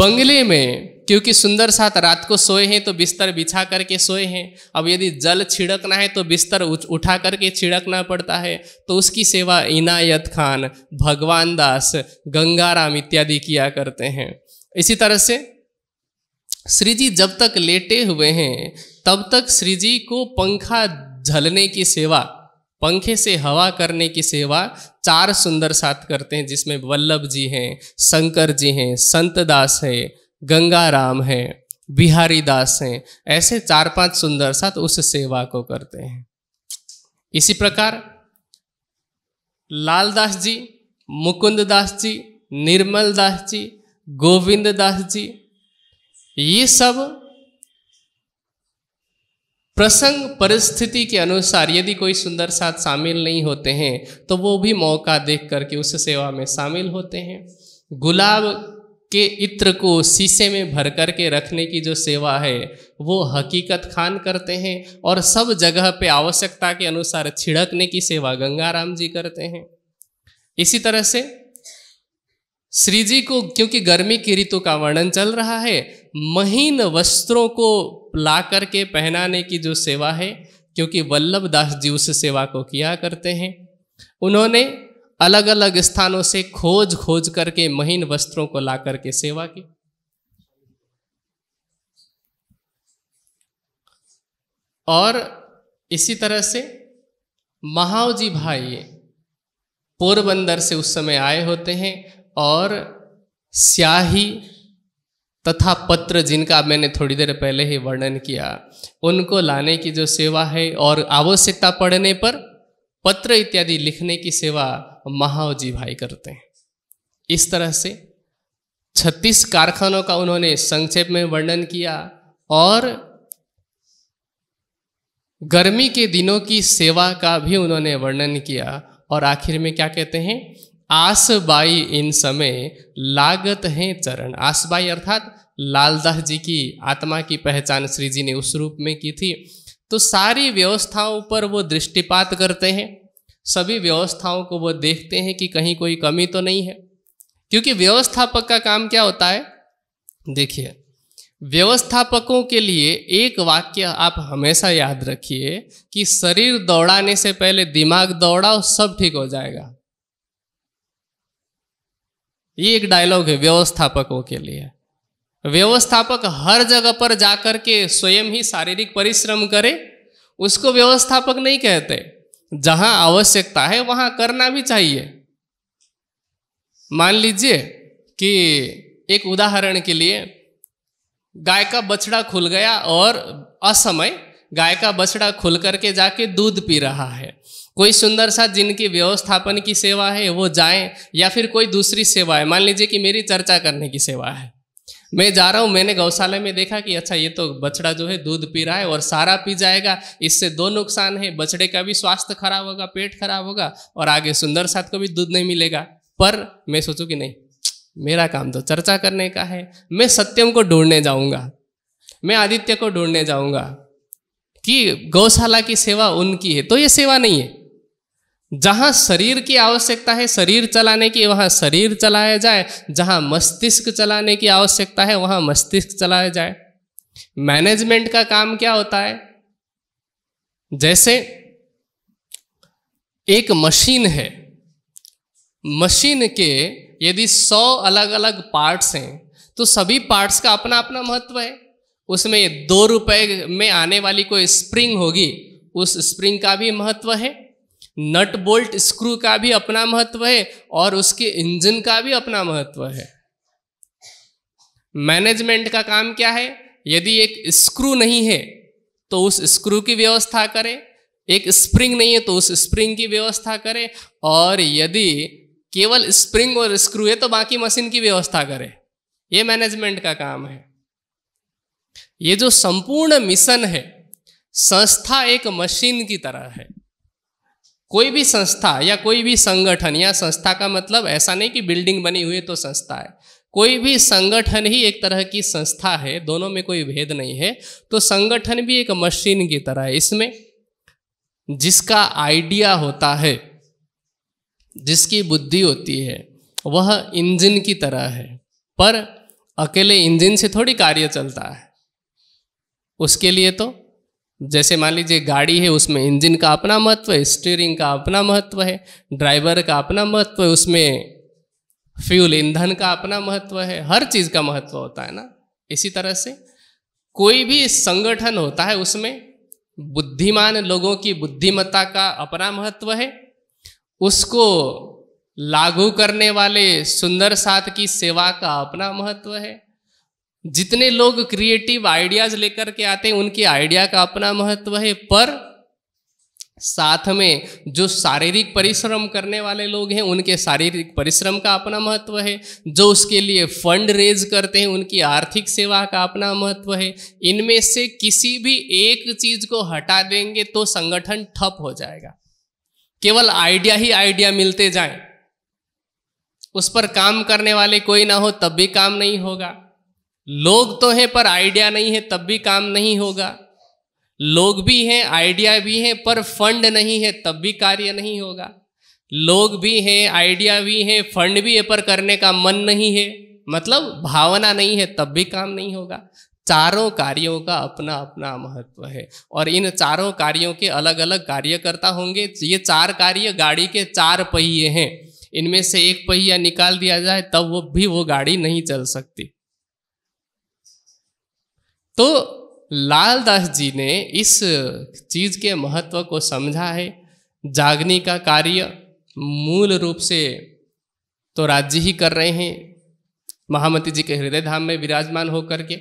बंगले में क्योंकि सुंदर साथ रात को सोए हैं तो बिस्तर बिछा करके सोए हैं अब यदि जल छिड़कना है तो बिस्तर उठा करके छिड़कना पड़ता है तो उसकी सेवा इनायत खान भगवान दास गंगाराम इत्यादि किया करते हैं इसी तरह से श्री जी जब तक लेटे हुए हैं तब तक श्री जी को पंखा झलने की सेवा पंखे से हवा करने की सेवा चार सुंदर साथ करते हैं जिसमें वल्लभ जी हैं शंकर जी हैं संत दास है गंगाराम हैं बिहारी दास हैं ऐसे चार पांच सुंदर साथ उस सेवा को करते हैं इसी प्रकार लाल दास जी मुकुंद दास जी निर्मल दास जी गोविंद दास जी ये सब प्रसंग परिस्थिति के अनुसार यदि कोई सुंदर साथ शामिल नहीं होते हैं तो वो भी मौका देख करके उस सेवा में शामिल होते हैं गुलाब के इत्र को शीशे में भर कर के रखने की जो सेवा है वो हकीकत खान करते हैं और सब जगह पे आवश्यकता के अनुसार छिड़कने की सेवा गंगाराम जी करते हैं इसी तरह से श्री जी को क्योंकि गर्मी की ऋतु का वर्णन चल रहा है महीन वस्त्रों को ला करके पहनाने की जो सेवा है क्योंकि वल्लभ दास जी उस सेवा को किया करते हैं उन्होंने अलग अलग स्थानों से खोज खोज करके महीन वस्त्रों को ला करके सेवा की और इसी तरह से महावजी भाई पोरबंदर से उस समय आए होते हैं और स्याही तथा पत्र जिनका मैंने थोड़ी देर पहले ही वर्णन किया उनको लाने की जो सेवा है और आवश्यकता पड़ने पर पत्र इत्यादि लिखने की सेवा महावजी भाई करते हैं इस तरह से छत्तीस कारखानों का उन्होंने संक्षेप में वर्णन किया और गर्मी के दिनों की सेवा का भी उन्होंने वर्णन किया और आखिर में क्या कहते हैं आसबाई इन समय लागत हैं चरण आसबाई अर्थात लालदास जी की आत्मा की पहचान श्री जी ने उस रूप में की थी तो सारी व्यवस्थाओं पर वो दृष्टिपात करते हैं सभी व्यवस्थाओं को वो देखते हैं कि कहीं कोई कमी तो नहीं है क्योंकि व्यवस्थापक का काम क्या होता है देखिए व्यवस्थापकों के लिए एक वाक्य आप हमेशा याद रखिए कि शरीर दौड़ाने से पहले दिमाग दौड़ाओ सब ठीक हो जाएगा ये एक डायलॉग है व्यवस्थापकों के लिए व्यवस्थापक हर जगह पर जाकर के स्वयं ही शारीरिक परिश्रम करे उसको व्यवस्थापक नहीं कहते जहां आवश्यकता है वहां करना भी चाहिए मान लीजिए कि एक उदाहरण के लिए गाय का बछड़ा खुल गया और असमय गाय का बछड़ा खुल करके जाके दूध पी रहा है कोई सुंदर सा जिनकी व्यवस्थापन की सेवा है वो जाए या फिर कोई दूसरी सेवा है मान लीजिए कि मेरी चर्चा करने की सेवा है मैं जा रहा हूँ मैंने गौशाला में देखा कि अच्छा ये तो बछड़ा जो है दूध पी रहा है और सारा पी जाएगा इससे दो नुकसान है बछड़े का भी स्वास्थ्य खराब होगा पेट खराब होगा और आगे सुंदर साथ को भी दूध नहीं मिलेगा पर मैं सोचूँ कि नहीं मेरा काम तो चर्चा करने का है मैं सत्यम को ढूंढने जाऊँगा मैं आदित्य को ढूंढने जाऊँगा कि गौशाला की सेवा उनकी है तो ये सेवा नहीं है जहां शरीर की आवश्यकता है शरीर चलाने की वहां शरीर चलाया जाए जहां मस्तिष्क चलाने की आवश्यकता है वहां मस्तिष्क चलाया जाए मैनेजमेंट का काम क्या होता है जैसे एक मशीन है मशीन के यदि सौ अलग अलग पार्ट्स हैं तो सभी पार्ट्स का अपना अपना महत्व है उसमें दो रुपए में आने वाली कोई स्प्रिंग होगी उस स्प्रिंग का भी महत्व है नट बोल्ट स्क्रू का भी अपना महत्व है और उसके इंजन का भी अपना महत्व है मैनेजमेंट का काम क्या है यदि एक स्क्रू नहीं है तो उस स्क्रू की व्यवस्था करें एक स्प्रिंग नहीं है तो उस स्प्रिंग की व्यवस्था करें और यदि केवल स्प्रिंग और स्क्रू है तो बाकी मशीन की व्यवस्था करें ये मैनेजमेंट का काम है ये जो संपूर्ण मिशन है संस्था एक मशीन की तरह है कोई भी संस्था या कोई भी संगठन या संस्था का मतलब ऐसा नहीं कि बिल्डिंग बनी हुई तो संस्था है कोई भी संगठन ही एक तरह की संस्था है दोनों में कोई भेद नहीं है तो संगठन भी एक मशीन की तरह है इसमें जिसका आइडिया होता है जिसकी बुद्धि होती है वह इंजन की तरह है पर अकेले इंजन से थोड़ी कार्य चलता है उसके लिए तो जैसे मान लीजिए गाड़ी है उसमें इंजन का अपना महत्व है स्टीयरिंग का अपना महत्व है ड्राइवर का अपना महत्व है उसमें फ्यूल ईंधन का अपना महत्व है हर चीज़ का महत्व होता है ना इसी तरह से कोई भी संगठन होता है उसमें बुद्धिमान लोगों की बुद्धिमत्ता का अपना महत्व है उसको लागू करने वाले सुंदर साथ की सेवा का अपना महत्व है जितने लोग क्रिएटिव आइडियाज लेकर के आते हैं उनके आइडिया का अपना महत्व है पर साथ में जो शारीरिक परिश्रम करने वाले लोग हैं उनके शारीरिक परिश्रम का अपना महत्व है जो उसके लिए फंड रेज करते हैं उनकी आर्थिक सेवा का अपना महत्व है इनमें से किसी भी एक चीज को हटा देंगे तो संगठन ठप हो जाएगा केवल आइडिया ही आइडिया मिलते जाएं उस पर काम करने वाले कोई ना हो तब भी काम नहीं होगा लोग तो है पर आइडिया नहीं है तब भी काम नहीं होगा लोग भी हैं आइडिया भी हैं पर फंड नहीं है तब भी कार्य नहीं होगा लोग भी हैं आइडिया भी हैं फंड भी है पर करने का मन नहीं है मतलब भावना नहीं है तब भी काम नहीं होगा चारों कार्यों का अपना अपना महत्व है और इन चारों कार्यों के अलग अलग कार्यकर्ता होंगे ये चार कार्य गाड़ी के चार पहिए हैं इनमें से एक पहिया निकाल दिया जाए तब वो भी वो गाड़ी नहीं चल सकती तो लालदास जी ने इस चीज के महत्व को समझा है जागनी का कार्य मूल रूप से तो राज्य ही कर रहे हैं महामती जी के हृदय धाम में विराजमान होकर के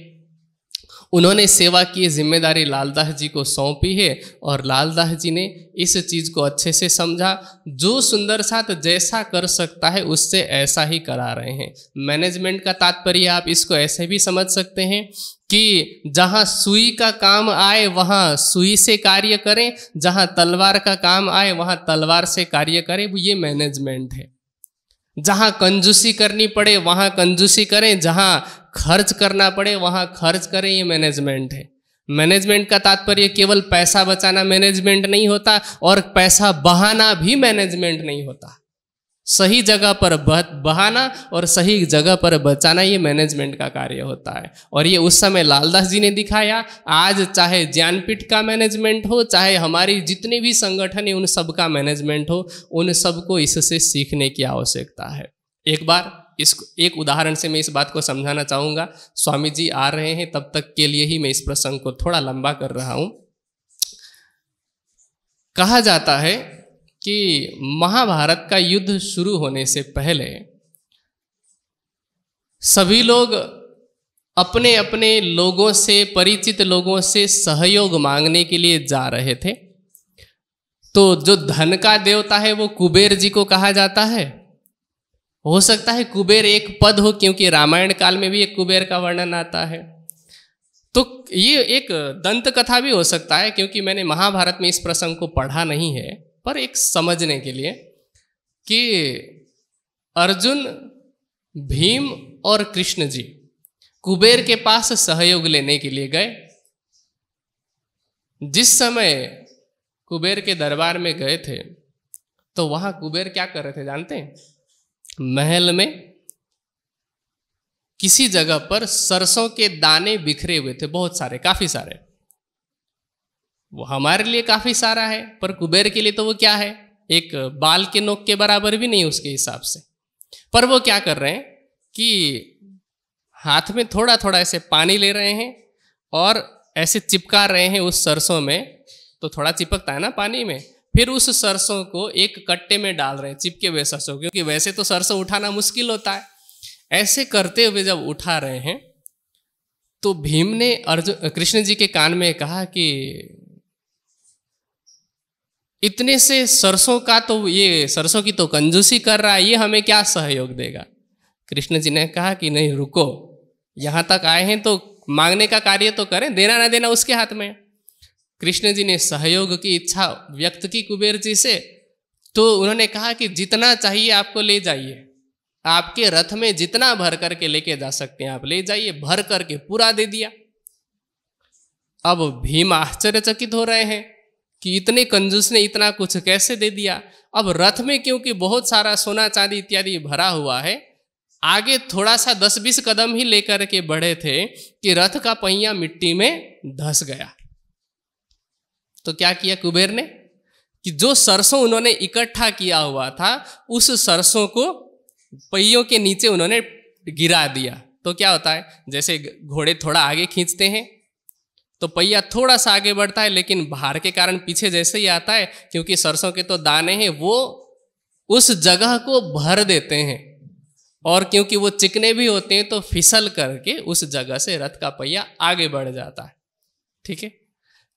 उन्होंने सेवा की जिम्मेदारी लालदास जी को सौंपी है और लालदास जी ने इस चीज़ को अच्छे से समझा जो सुंदर साथ जैसा कर सकता है उससे ऐसा ही करा रहे हैं मैनेजमेंट का तात्पर्य आप इसको ऐसे भी समझ सकते हैं कि जहाँ सुई का काम आए वहाँ सुई से कार्य करें जहाँ तलवार का काम आए वहाँ तलवार से कार्य करें वो ये मैनेजमेंट है जहाँ कंजूसी करनी पड़े वहाँ कंजूसी करें जहाँ खर्च करना पड़े वहाँ खर्च करें ये मैनेजमेंट है मैनेजमेंट का तात्पर्य केवल पैसा बचाना मैनेजमेंट नहीं होता और पैसा बहाना भी मैनेजमेंट नहीं होता सही जगह पर बहाना और सही जगह पर बचाना ये मैनेजमेंट का कार्य होता है और ये उस समय लालदास जी ने दिखाया आज चाहे ज्ञानपीठ का मैनेजमेंट हो चाहे हमारी जितने भी संगठन है उन सब का मैनेजमेंट हो उन सबको इससे सीखने की आवश्यकता है एक बार इस एक उदाहरण से मैं इस बात को समझाना चाहूँगा स्वामी जी आ रहे हैं तब तक के लिए ही मैं इस प्रसंग को थोड़ा लंबा कर रहा हूँ कहा जाता है कि महाभारत का युद्ध शुरू होने से पहले सभी लोग अपने अपने लोगों से परिचित लोगों से सहयोग मांगने के लिए जा रहे थे तो जो धन का देवता है वो कुबेर जी को कहा जाता है हो सकता है कुबेर एक पद हो क्योंकि रामायण काल में भी एक कुबेर का वर्णन आता है तो ये एक दंत कथा भी हो सकता है क्योंकि मैंने महाभारत में इस प्रसंग को पढ़ा नहीं है पर एक समझने के लिए कि अर्जुन भीम और कृष्ण जी कुबेर के पास सहयोग लेने के लिए गए जिस समय कुबेर के दरबार में गए थे तो वहां कुबेर क्या कर रहे थे जानते हैं महल में किसी जगह पर सरसों के दाने बिखरे हुए थे बहुत सारे काफी सारे वो हमारे लिए काफी सारा है पर कुबेर के लिए तो वो क्या है एक बाल के नोक के बराबर भी नहीं उसके हिसाब से पर वो क्या कर रहे हैं कि हाथ में थोड़ा थोड़ा ऐसे पानी ले रहे हैं और ऐसे चिपका रहे हैं उस सरसों में तो थोड़ा चिपकता है ना पानी में फिर उस सरसों को एक कट्टे में डाल रहे हैं चिपके हुए सरसों क्योंकि वैसे तो सरसों उठाना मुश्किल होता है ऐसे करते हुए जब उठा रहे हैं तो भीम ने अर्जुन कृष्ण जी के कान में कहा कि इतने से सरसों का तो ये सरसों की तो कंजूसी कर रहा है ये हमें क्या सहयोग देगा कृष्ण जी ने कहा कि नहीं रुको यहाँ तक आए हैं तो मांगने का कार्य तो करें देना ना देना उसके हाथ में कृष्ण जी ने सहयोग की इच्छा व्यक्त की कुबेर जी से तो उन्होंने कहा कि जितना चाहिए आपको ले जाइए आपके रथ में जितना भर करके लेके जा सकते हैं आप ले जाइए भर करके पूरा दे दिया अब भीम आश्चर्यचकित हो रहे हैं कि इतने कंजूस ने इतना कुछ कैसे दे दिया अब रथ में क्योंकि बहुत सारा सोना चांदी इत्यादि भरा हुआ है आगे थोड़ा सा दस बीस कदम ही लेकर के बढ़े थे कि रथ का पहिया मिट्टी में धस गया तो क्या किया कुबेर ने कि जो सरसों उन्होंने इकट्ठा किया हुआ था उस सरसों को पहियों के नीचे उन्होंने गिरा दिया तो क्या होता है जैसे घोड़े थोड़ा आगे खींचते हैं तो पहिया थोड़ा सा आगे बढ़ता है लेकिन भार के कारण पीछे जैसे ही आता है क्योंकि सरसों के तो दाने हैं वो उस जगह को भर देते हैं और क्योंकि वो चिकने भी होते हैं तो फिसल करके उस जगह से रथ का पहिया आगे बढ़ जाता है ठीक है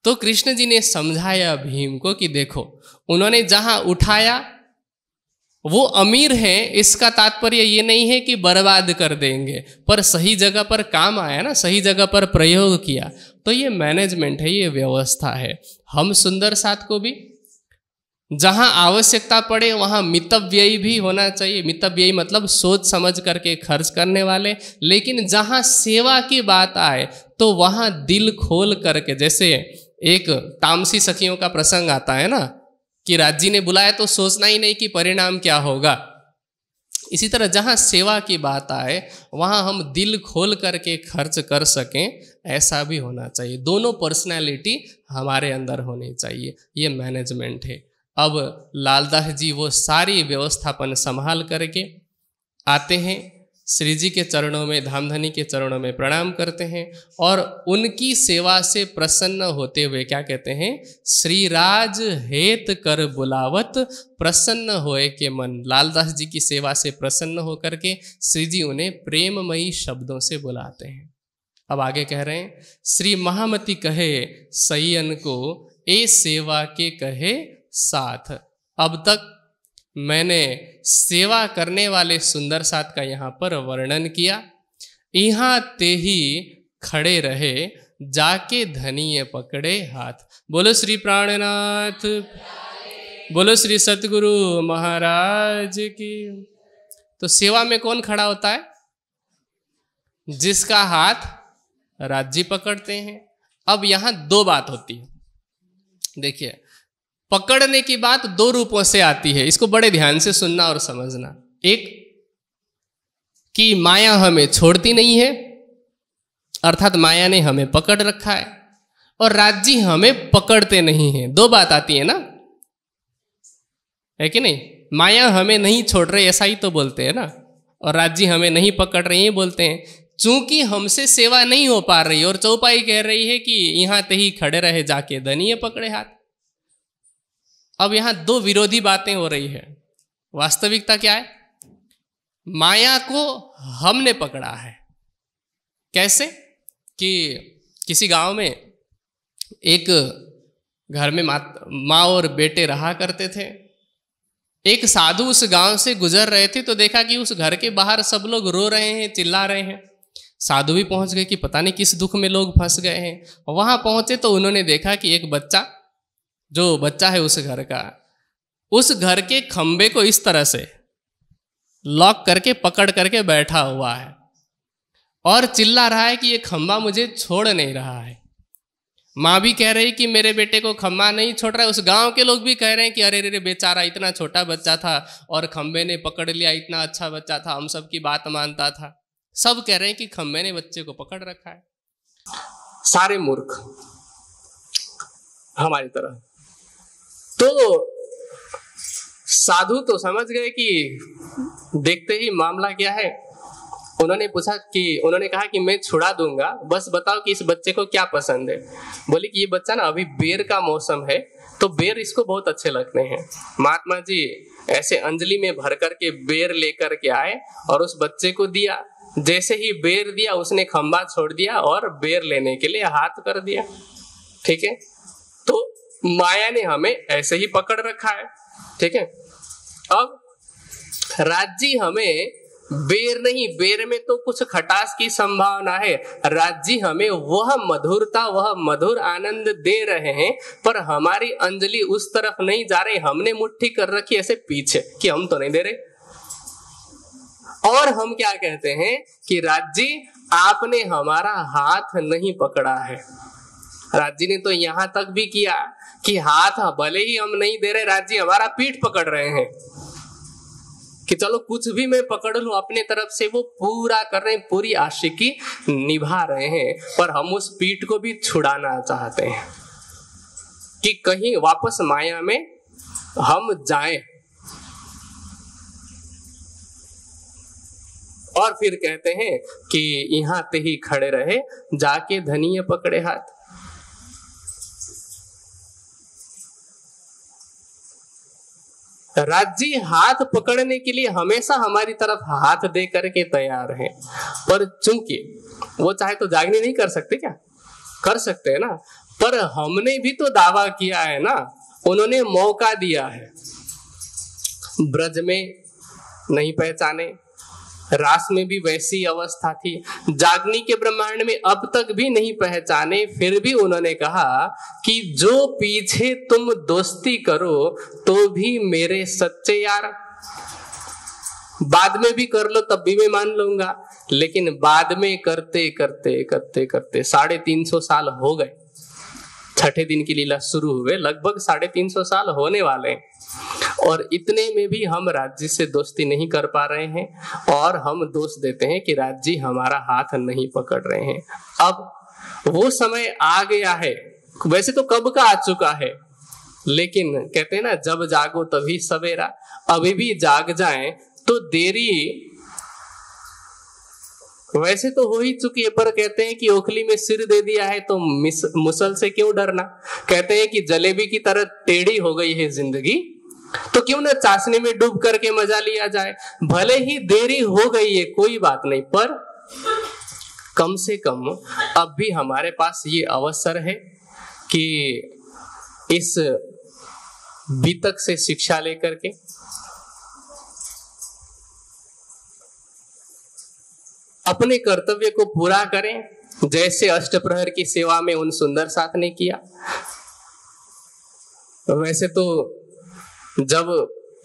तो कृष्ण जी ने समझाया भीम को कि देखो उन्होंने जहां उठाया वो अमीर हैं इसका तात्पर्य ये नहीं है कि बर्बाद कर देंगे पर सही जगह पर काम आया ना सही जगह पर प्रयोग किया तो ये मैनेजमेंट है ये व्यवस्था है हम सुंदर साथ को भी जहां आवश्यकता पड़े वहां मितव्ययी भी होना चाहिए मितव्ययी मतलब सोच समझ करके खर्च करने वाले लेकिन जहां सेवा की बात आए तो वहां दिल खोल करके जैसे एक तामसी सखियों का प्रसंग आता है ना कि राज्य ने बुलाया तो सोचना ही नहीं कि परिणाम क्या होगा इसी तरह जहाँ सेवा की बात आए वहाँ हम दिल खोल करके खर्च कर सकें ऐसा भी होना चाहिए दोनों पर्सनैलिटी हमारे अंदर होनी चाहिए ये मैनेजमेंट है अब लालदास जी वो सारी व्यवस्थापन संभाल करके आते हैं श्री जी के चरणों में धामधनी के चरणों में प्रणाम करते हैं और उनकी सेवा से प्रसन्न होते हुए क्या कहते हैं श्रीराज हेत कर बुलावत प्रसन्न होए के मन लालदास जी की सेवा से प्रसन्न होकर के श्री जी उन्हें प्रेममयी शब्दों से बुलाते हैं अब आगे कह रहे हैं श्री महामति कहे सैयन को ए सेवा के कहे साथ अब तक मैंने सेवा करने वाले सुंदर साथ का यहाँ पर वर्णन किया यहाँ ते ही खड़े रहे जाके धनीय पकड़े हाथ बोलो श्री प्राणनाथ बोलो श्री सतगुरु महाराज की तो सेवा में कौन खड़ा होता है जिसका हाथ राज्य पकड़ते हैं अब यहां दो बात होती है देखिए पकड़ने की बात दो रूपों से आती है इसको बड़े ध्यान से सुनना और समझना एक कि माया हमें छोड़ती नहीं है अर्थात माया ने हमें पकड़ रखा है और राज्य हमें पकड़ते नहीं है दो बात आती है ना है कि नहीं माया हमें नहीं छोड़ रही ऐसा ही तो बोलते हैं ना और राज्य हमें नहीं पकड़ रही है बोलते हैं चूंकि हमसे सेवा नहीं हो पा रही और चौपाई कह रही है कि यहां ते ही खड़े रहे जाके धनिए पकड़े हाथ अब यहां दो विरोधी बातें हो रही है वास्तविकता क्या है माया को हमने पकड़ा है कैसे कि किसी गांव में एक घर में मा माँ और बेटे रहा करते थे एक साधु उस गांव से गुजर रहे थे तो देखा कि उस घर के बाहर सब लोग रो रहे हैं चिल्ला रहे हैं साधु भी पहुंच गए कि पता नहीं किस दुख में लोग फंस गए हैं वहां पहुंचे तो उन्होंने देखा कि एक बच्चा जो बच्चा है उस घर का उस घर के खंबे को इस तरह से लॉक करके पकड़ करके बैठा हुआ है और चिल्ला रहा है कि ये खंबा मुझे छोड़ नहीं रहा है माँ भी कह रही कि मेरे बेटे को खम्बा नहीं छोड़ रहा है उस गांव के लोग भी कह रहे हैं कि अरे अरे बेचारा इतना छोटा बच्चा था और खम्बे ने पकड़ लिया इतना अच्छा बच्चा था हम सब की बात मानता था सब कह रहे हैं कि खम्बे ने बच्चे को पकड़ रखा है सारे मूर्ख हमारी तरह तो साधु तो समझ गए कि देखते ही मामला क्या है उन्होंने पूछा कि उन्होंने कहा कि मैं छुड़ा दूंगा बस बताओ कि इस बच्चे को क्या पसंद है बोले कि ये बच्चा ना अभी बेर का मौसम है तो बेर इसको बहुत अच्छे लगते हैं महात्मा जी ऐसे अंजलि में भर करके बेर लेकर के आए और उस बच्चे को दिया जैसे ही बेर दिया उसने खंबा छोड़ दिया और बेर लेने के लिए हाथ कर दिया ठीक है तो माया ने हमें ऐसे ही पकड़ रखा है ठीक है अब राज्य हमें बेर नहीं बेर में तो कुछ खटास की संभावना है राज्य हमें वह मधुरता वह मधुर आनंद दे रहे हैं पर हमारी अंजलि उस तरफ नहीं जा रही हमने मुट्ठी कर रखी ऐसे पीछे कि हम तो नहीं दे रहे और हम क्या कहते हैं कि राज्य आपने हमारा हाथ नहीं पकड़ा है राज्य ने तो यहां तक भी किया कि हाथ हाँ, भले ही हम नहीं दे रहे राज्य हमारा पीठ पकड़ रहे हैं कि चलो कुछ भी मैं पकड़ लू अपने तरफ से वो पूरा कर रहे हैं पूरी आशिकी निभा रहे हैं पर हम उस पीठ को भी छुड़ाना चाहते हैं कि कहीं वापस माया में हम जाए और फिर कहते हैं कि यहां ते ही खड़े रहे जाके धनिया पकड़े हाथ राज्य हाथ पकड़ने के लिए हमेशा हमारी तरफ हाथ दे करके तैयार है पर चूंकि वो चाहे तो जागनी नहीं कर सकते क्या कर सकते हैं ना पर हमने भी तो दावा किया है ना उन्होंने मौका दिया है ब्रज में नहीं पहचाने रास में भी वैसी अवस्था थी जागनी के ब्रह्मांड में अब तक भी नहीं पहचाने फिर भी उन्होंने कहा कि जो पीछे तुम दोस्ती करो तो भी मेरे सच्चे यार बाद में भी कर लो तब भी मैं मान लूंगा लेकिन बाद में करते करते करते करते साढ़े तीन सौ साल हो गए छठे दिन की लीला शुरू हुए लगभग साढ़े तीन सौ साल होने वाले हैं और इतने में भी हम राज्य से दोस्ती नहीं कर पा रहे हैं और हम दोष देते हैं कि राज्य हमारा हाथ नहीं पकड़ रहे हैं अब वो समय आ गया है वैसे तो कब का आ चुका है लेकिन कहते हैं ना जब जागो तभी सवेरा अभी भी जाग जाए तो देरी वैसे तो हो ही चुकी है पर कहते हैं कि ओखली में सिर दे दिया है तो मुसल से क्यों डरना कहते हैं कि जलेबी की तरह टेढ़ी हो गई है जिंदगी तो क्यों ना चाशनी में डूब करके मजा लिया जाए भले ही देरी हो गई है कोई बात नहीं पर कम से कम अब भी हमारे पास ये अवसर है कि इस बीतक से शिक्षा लेकर के अपने कर्तव्य को पूरा करें जैसे अष्ट प्रहर की सेवा में उन सुंदर साथ ने किया वैसे तो जब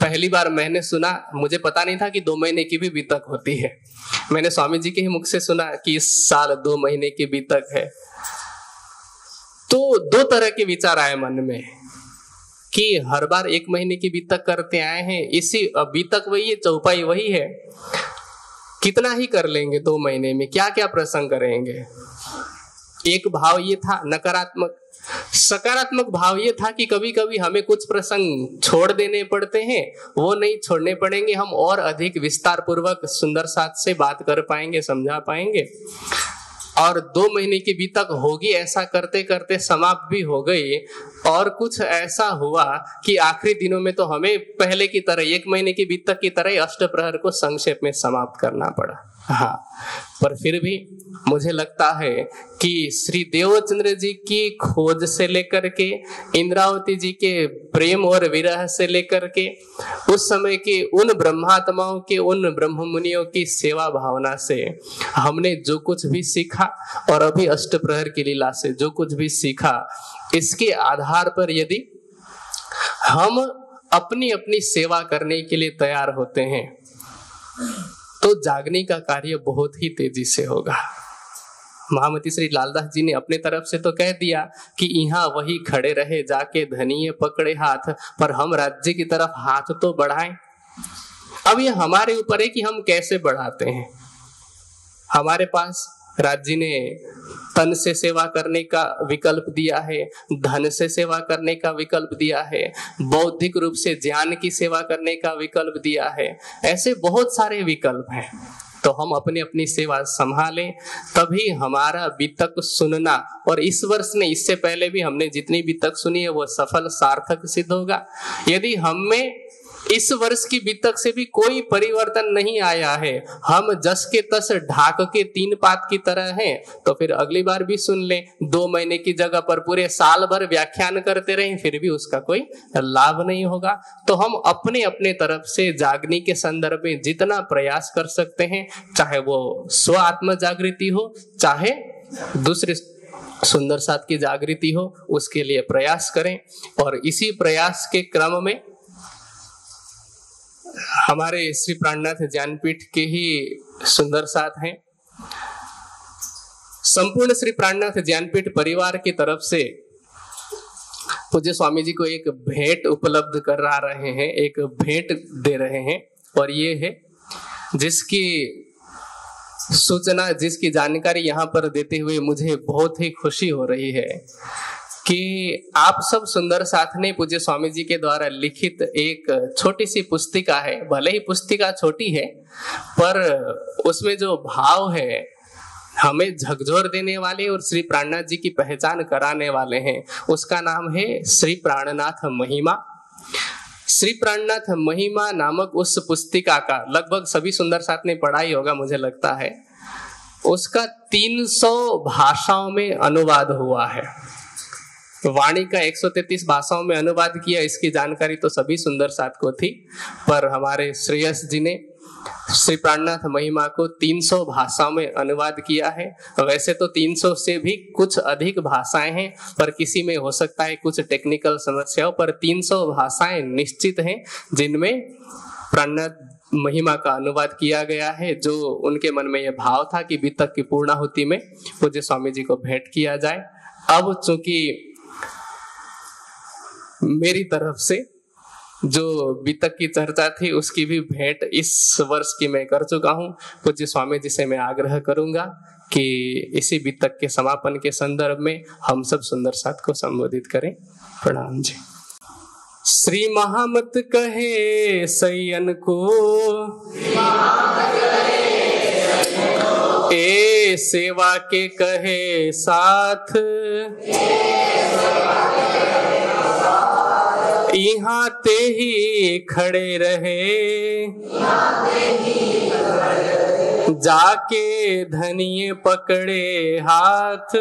पहली बार मैंने सुना मुझे पता नहीं था कि दो महीने की भी बीतक होती है मैंने स्वामी जी के ही मुख से सुना कि इस साल दो महीने की बीतक है तो दो तरह के विचार आए मन में कि हर बार एक महीने की बीतक करते आए हैं इसी बीतक वही है चौपाई वही है कितना ही कर लेंगे दो महीने में क्या क्या प्रसंग करेंगे एक भाव ये था नकारात्मक सकारात्मक भाव ये था कि कभी कभी हमें कुछ प्रसंग छोड़ देने पड़ते हैं वो नहीं छोड़ने पड़ेंगे हम और अधिक विस्तार पूर्वक सुंदर साथ से बात कर पाएंगे समझा पाएंगे और दो महीने के बीतक तक होगी ऐसा करते करते समाप्त भी हो गई और कुछ ऐसा हुआ कि आखिरी दिनों में तो हमें पहले की तरह एक महीने की बीत तक की तरह अष्ट प्रहर को संक्षेप में समाप्त करना पड़ा हाँ पर फिर भी मुझे लगता है कि श्री देवचंद्र जी की खोज से लेकर के इंद्रावती जी के प्रेम और विरह से लेकर के उस समय के उन ब्रह्मात्माओं के उन ब्रह्म मुनियों की सेवा भावना से हमने जो कुछ भी सीखा और अभी अष्ट प्रहर की लीला से जो कुछ भी सीखा इसके आधार पर यदि हम अपनी अपनी सेवा करने के लिए तैयार होते हैं तो जागने का कार्य बहुत ही तेजी से होगा महामती श्री लालदास जी ने अपने तरफ से तो कह दिया कि यहाँ वही खड़े रहे जाके धनिये पकड़े हाथ पर हम राज्य की तरफ हाथ तो बढ़ाएं अब ये हमारे ऊपर है कि हम कैसे बढ़ाते हैं हमारे पास राज्य ने तन से सेवा करने का विकल्प दिया है धन से सेवा करने का विकल्प दिया है बौद्धिक रूप से ज्ञान की सेवा करने का विकल्प दिया है ऐसे बहुत सारे विकल्प हैं तो हम अपने अपनी सेवा संभालें तभी हमारा बीतक सुनना और इस वर्ष ने इससे पहले भी हमने जितनी बीतक सुनी है वो सफल सार्थक सिद्ध होगा यदि हम में इस वर्ष की वितक से भी कोई परिवर्तन नहीं आया है हम जस के तस ढाक के तीन पात की तरह हैं तो फिर अगली बार भी सुन लें दो महीने की जगह पर पूरे साल भर व्याख्यान करते रहें फिर भी उसका कोई लाभ नहीं होगा तो हम अपने अपने तरफ से जागने के संदर्भ में जितना प्रयास कर सकते हैं चाहे वो स्व आत्म जागृति हो चाहे दूसरे सुंदर साथ की जागृति हो उसके लिए प्रयास करें और इसी प्रयास के क्रम में हमारे श्री प्राणनाथ ज्ञानपीठ के ही सुंदर साथ हैं संपूर्ण श्री प्राणनाथ ज्ञानपीठ परिवार की तरफ से पूज्य स्वामी जी को एक भेंट उपलब्ध कर रहा रहे हैं एक भेंट दे रहे हैं और ये है जिसकी सूचना जिसकी जानकारी यहाँ पर देते हुए मुझे बहुत ही खुशी हो रही है कि आप सब सुंदर साथ ने पूज्य स्वामी जी के द्वारा लिखित एक छोटी सी पुस्तिका है भले ही पुस्तिका छोटी है पर उसमें जो भाव है हमें झकझोर देने वाले और श्री प्राणनाथ जी की पहचान कराने वाले हैं उसका नाम है श्री प्राणनाथ महिमा श्री प्राणनाथ महिमा नामक उस पुस्तिका का लगभग सभी सुंदर साथ ने पढ़ाई होगा मुझे लगता है उसका 300 भाषाओं में अनुवाद हुआ है तो वाणी का 133 भाषाओं में अनुवाद किया इसकी जानकारी तो सभी सुंदर साथ को थी पर हमारे श्रेयस जी ने श्री प्राणनाथ महिमा को 300 भाषाओं में अनुवाद किया है वैसे तो 300 से भी कुछ अधिक भाषाएं हैं पर किसी में हो सकता है कुछ टेक्निकल समस्याओं पर 300 भाषाएं निश्चित हैं जिनमें प्राणनाथ महिमा का अनुवाद किया गया है जो उनके मन में यह भाव था कि बीतक की पूर्णाहुति में पूज्य स्वामी जी को भेंट किया जाए अब चूंकि मेरी तरफ से जो बीतक की चर्चा थी उसकी भी भेंट इस वर्ष की मैं कर चुका हूँ पूज्य स्वामी जी से मैं आग्रह करूंगा कि इसी बीतक के समापन के संदर्भ में हम सब सुंदर साथ को संबोधित करें प्रणाम जी श्री महामत कहे सैयन को ए सेवा के कहे साथ यहाँ ते ही खड़े रहे जाके धनिय पकड़े हाथ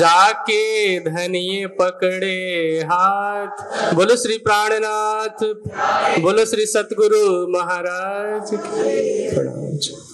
जाके धनिय पकड़े हाथ बोलो श्री प्राणनाथ बोलो श्री सतगुरु महाराज प्रणाम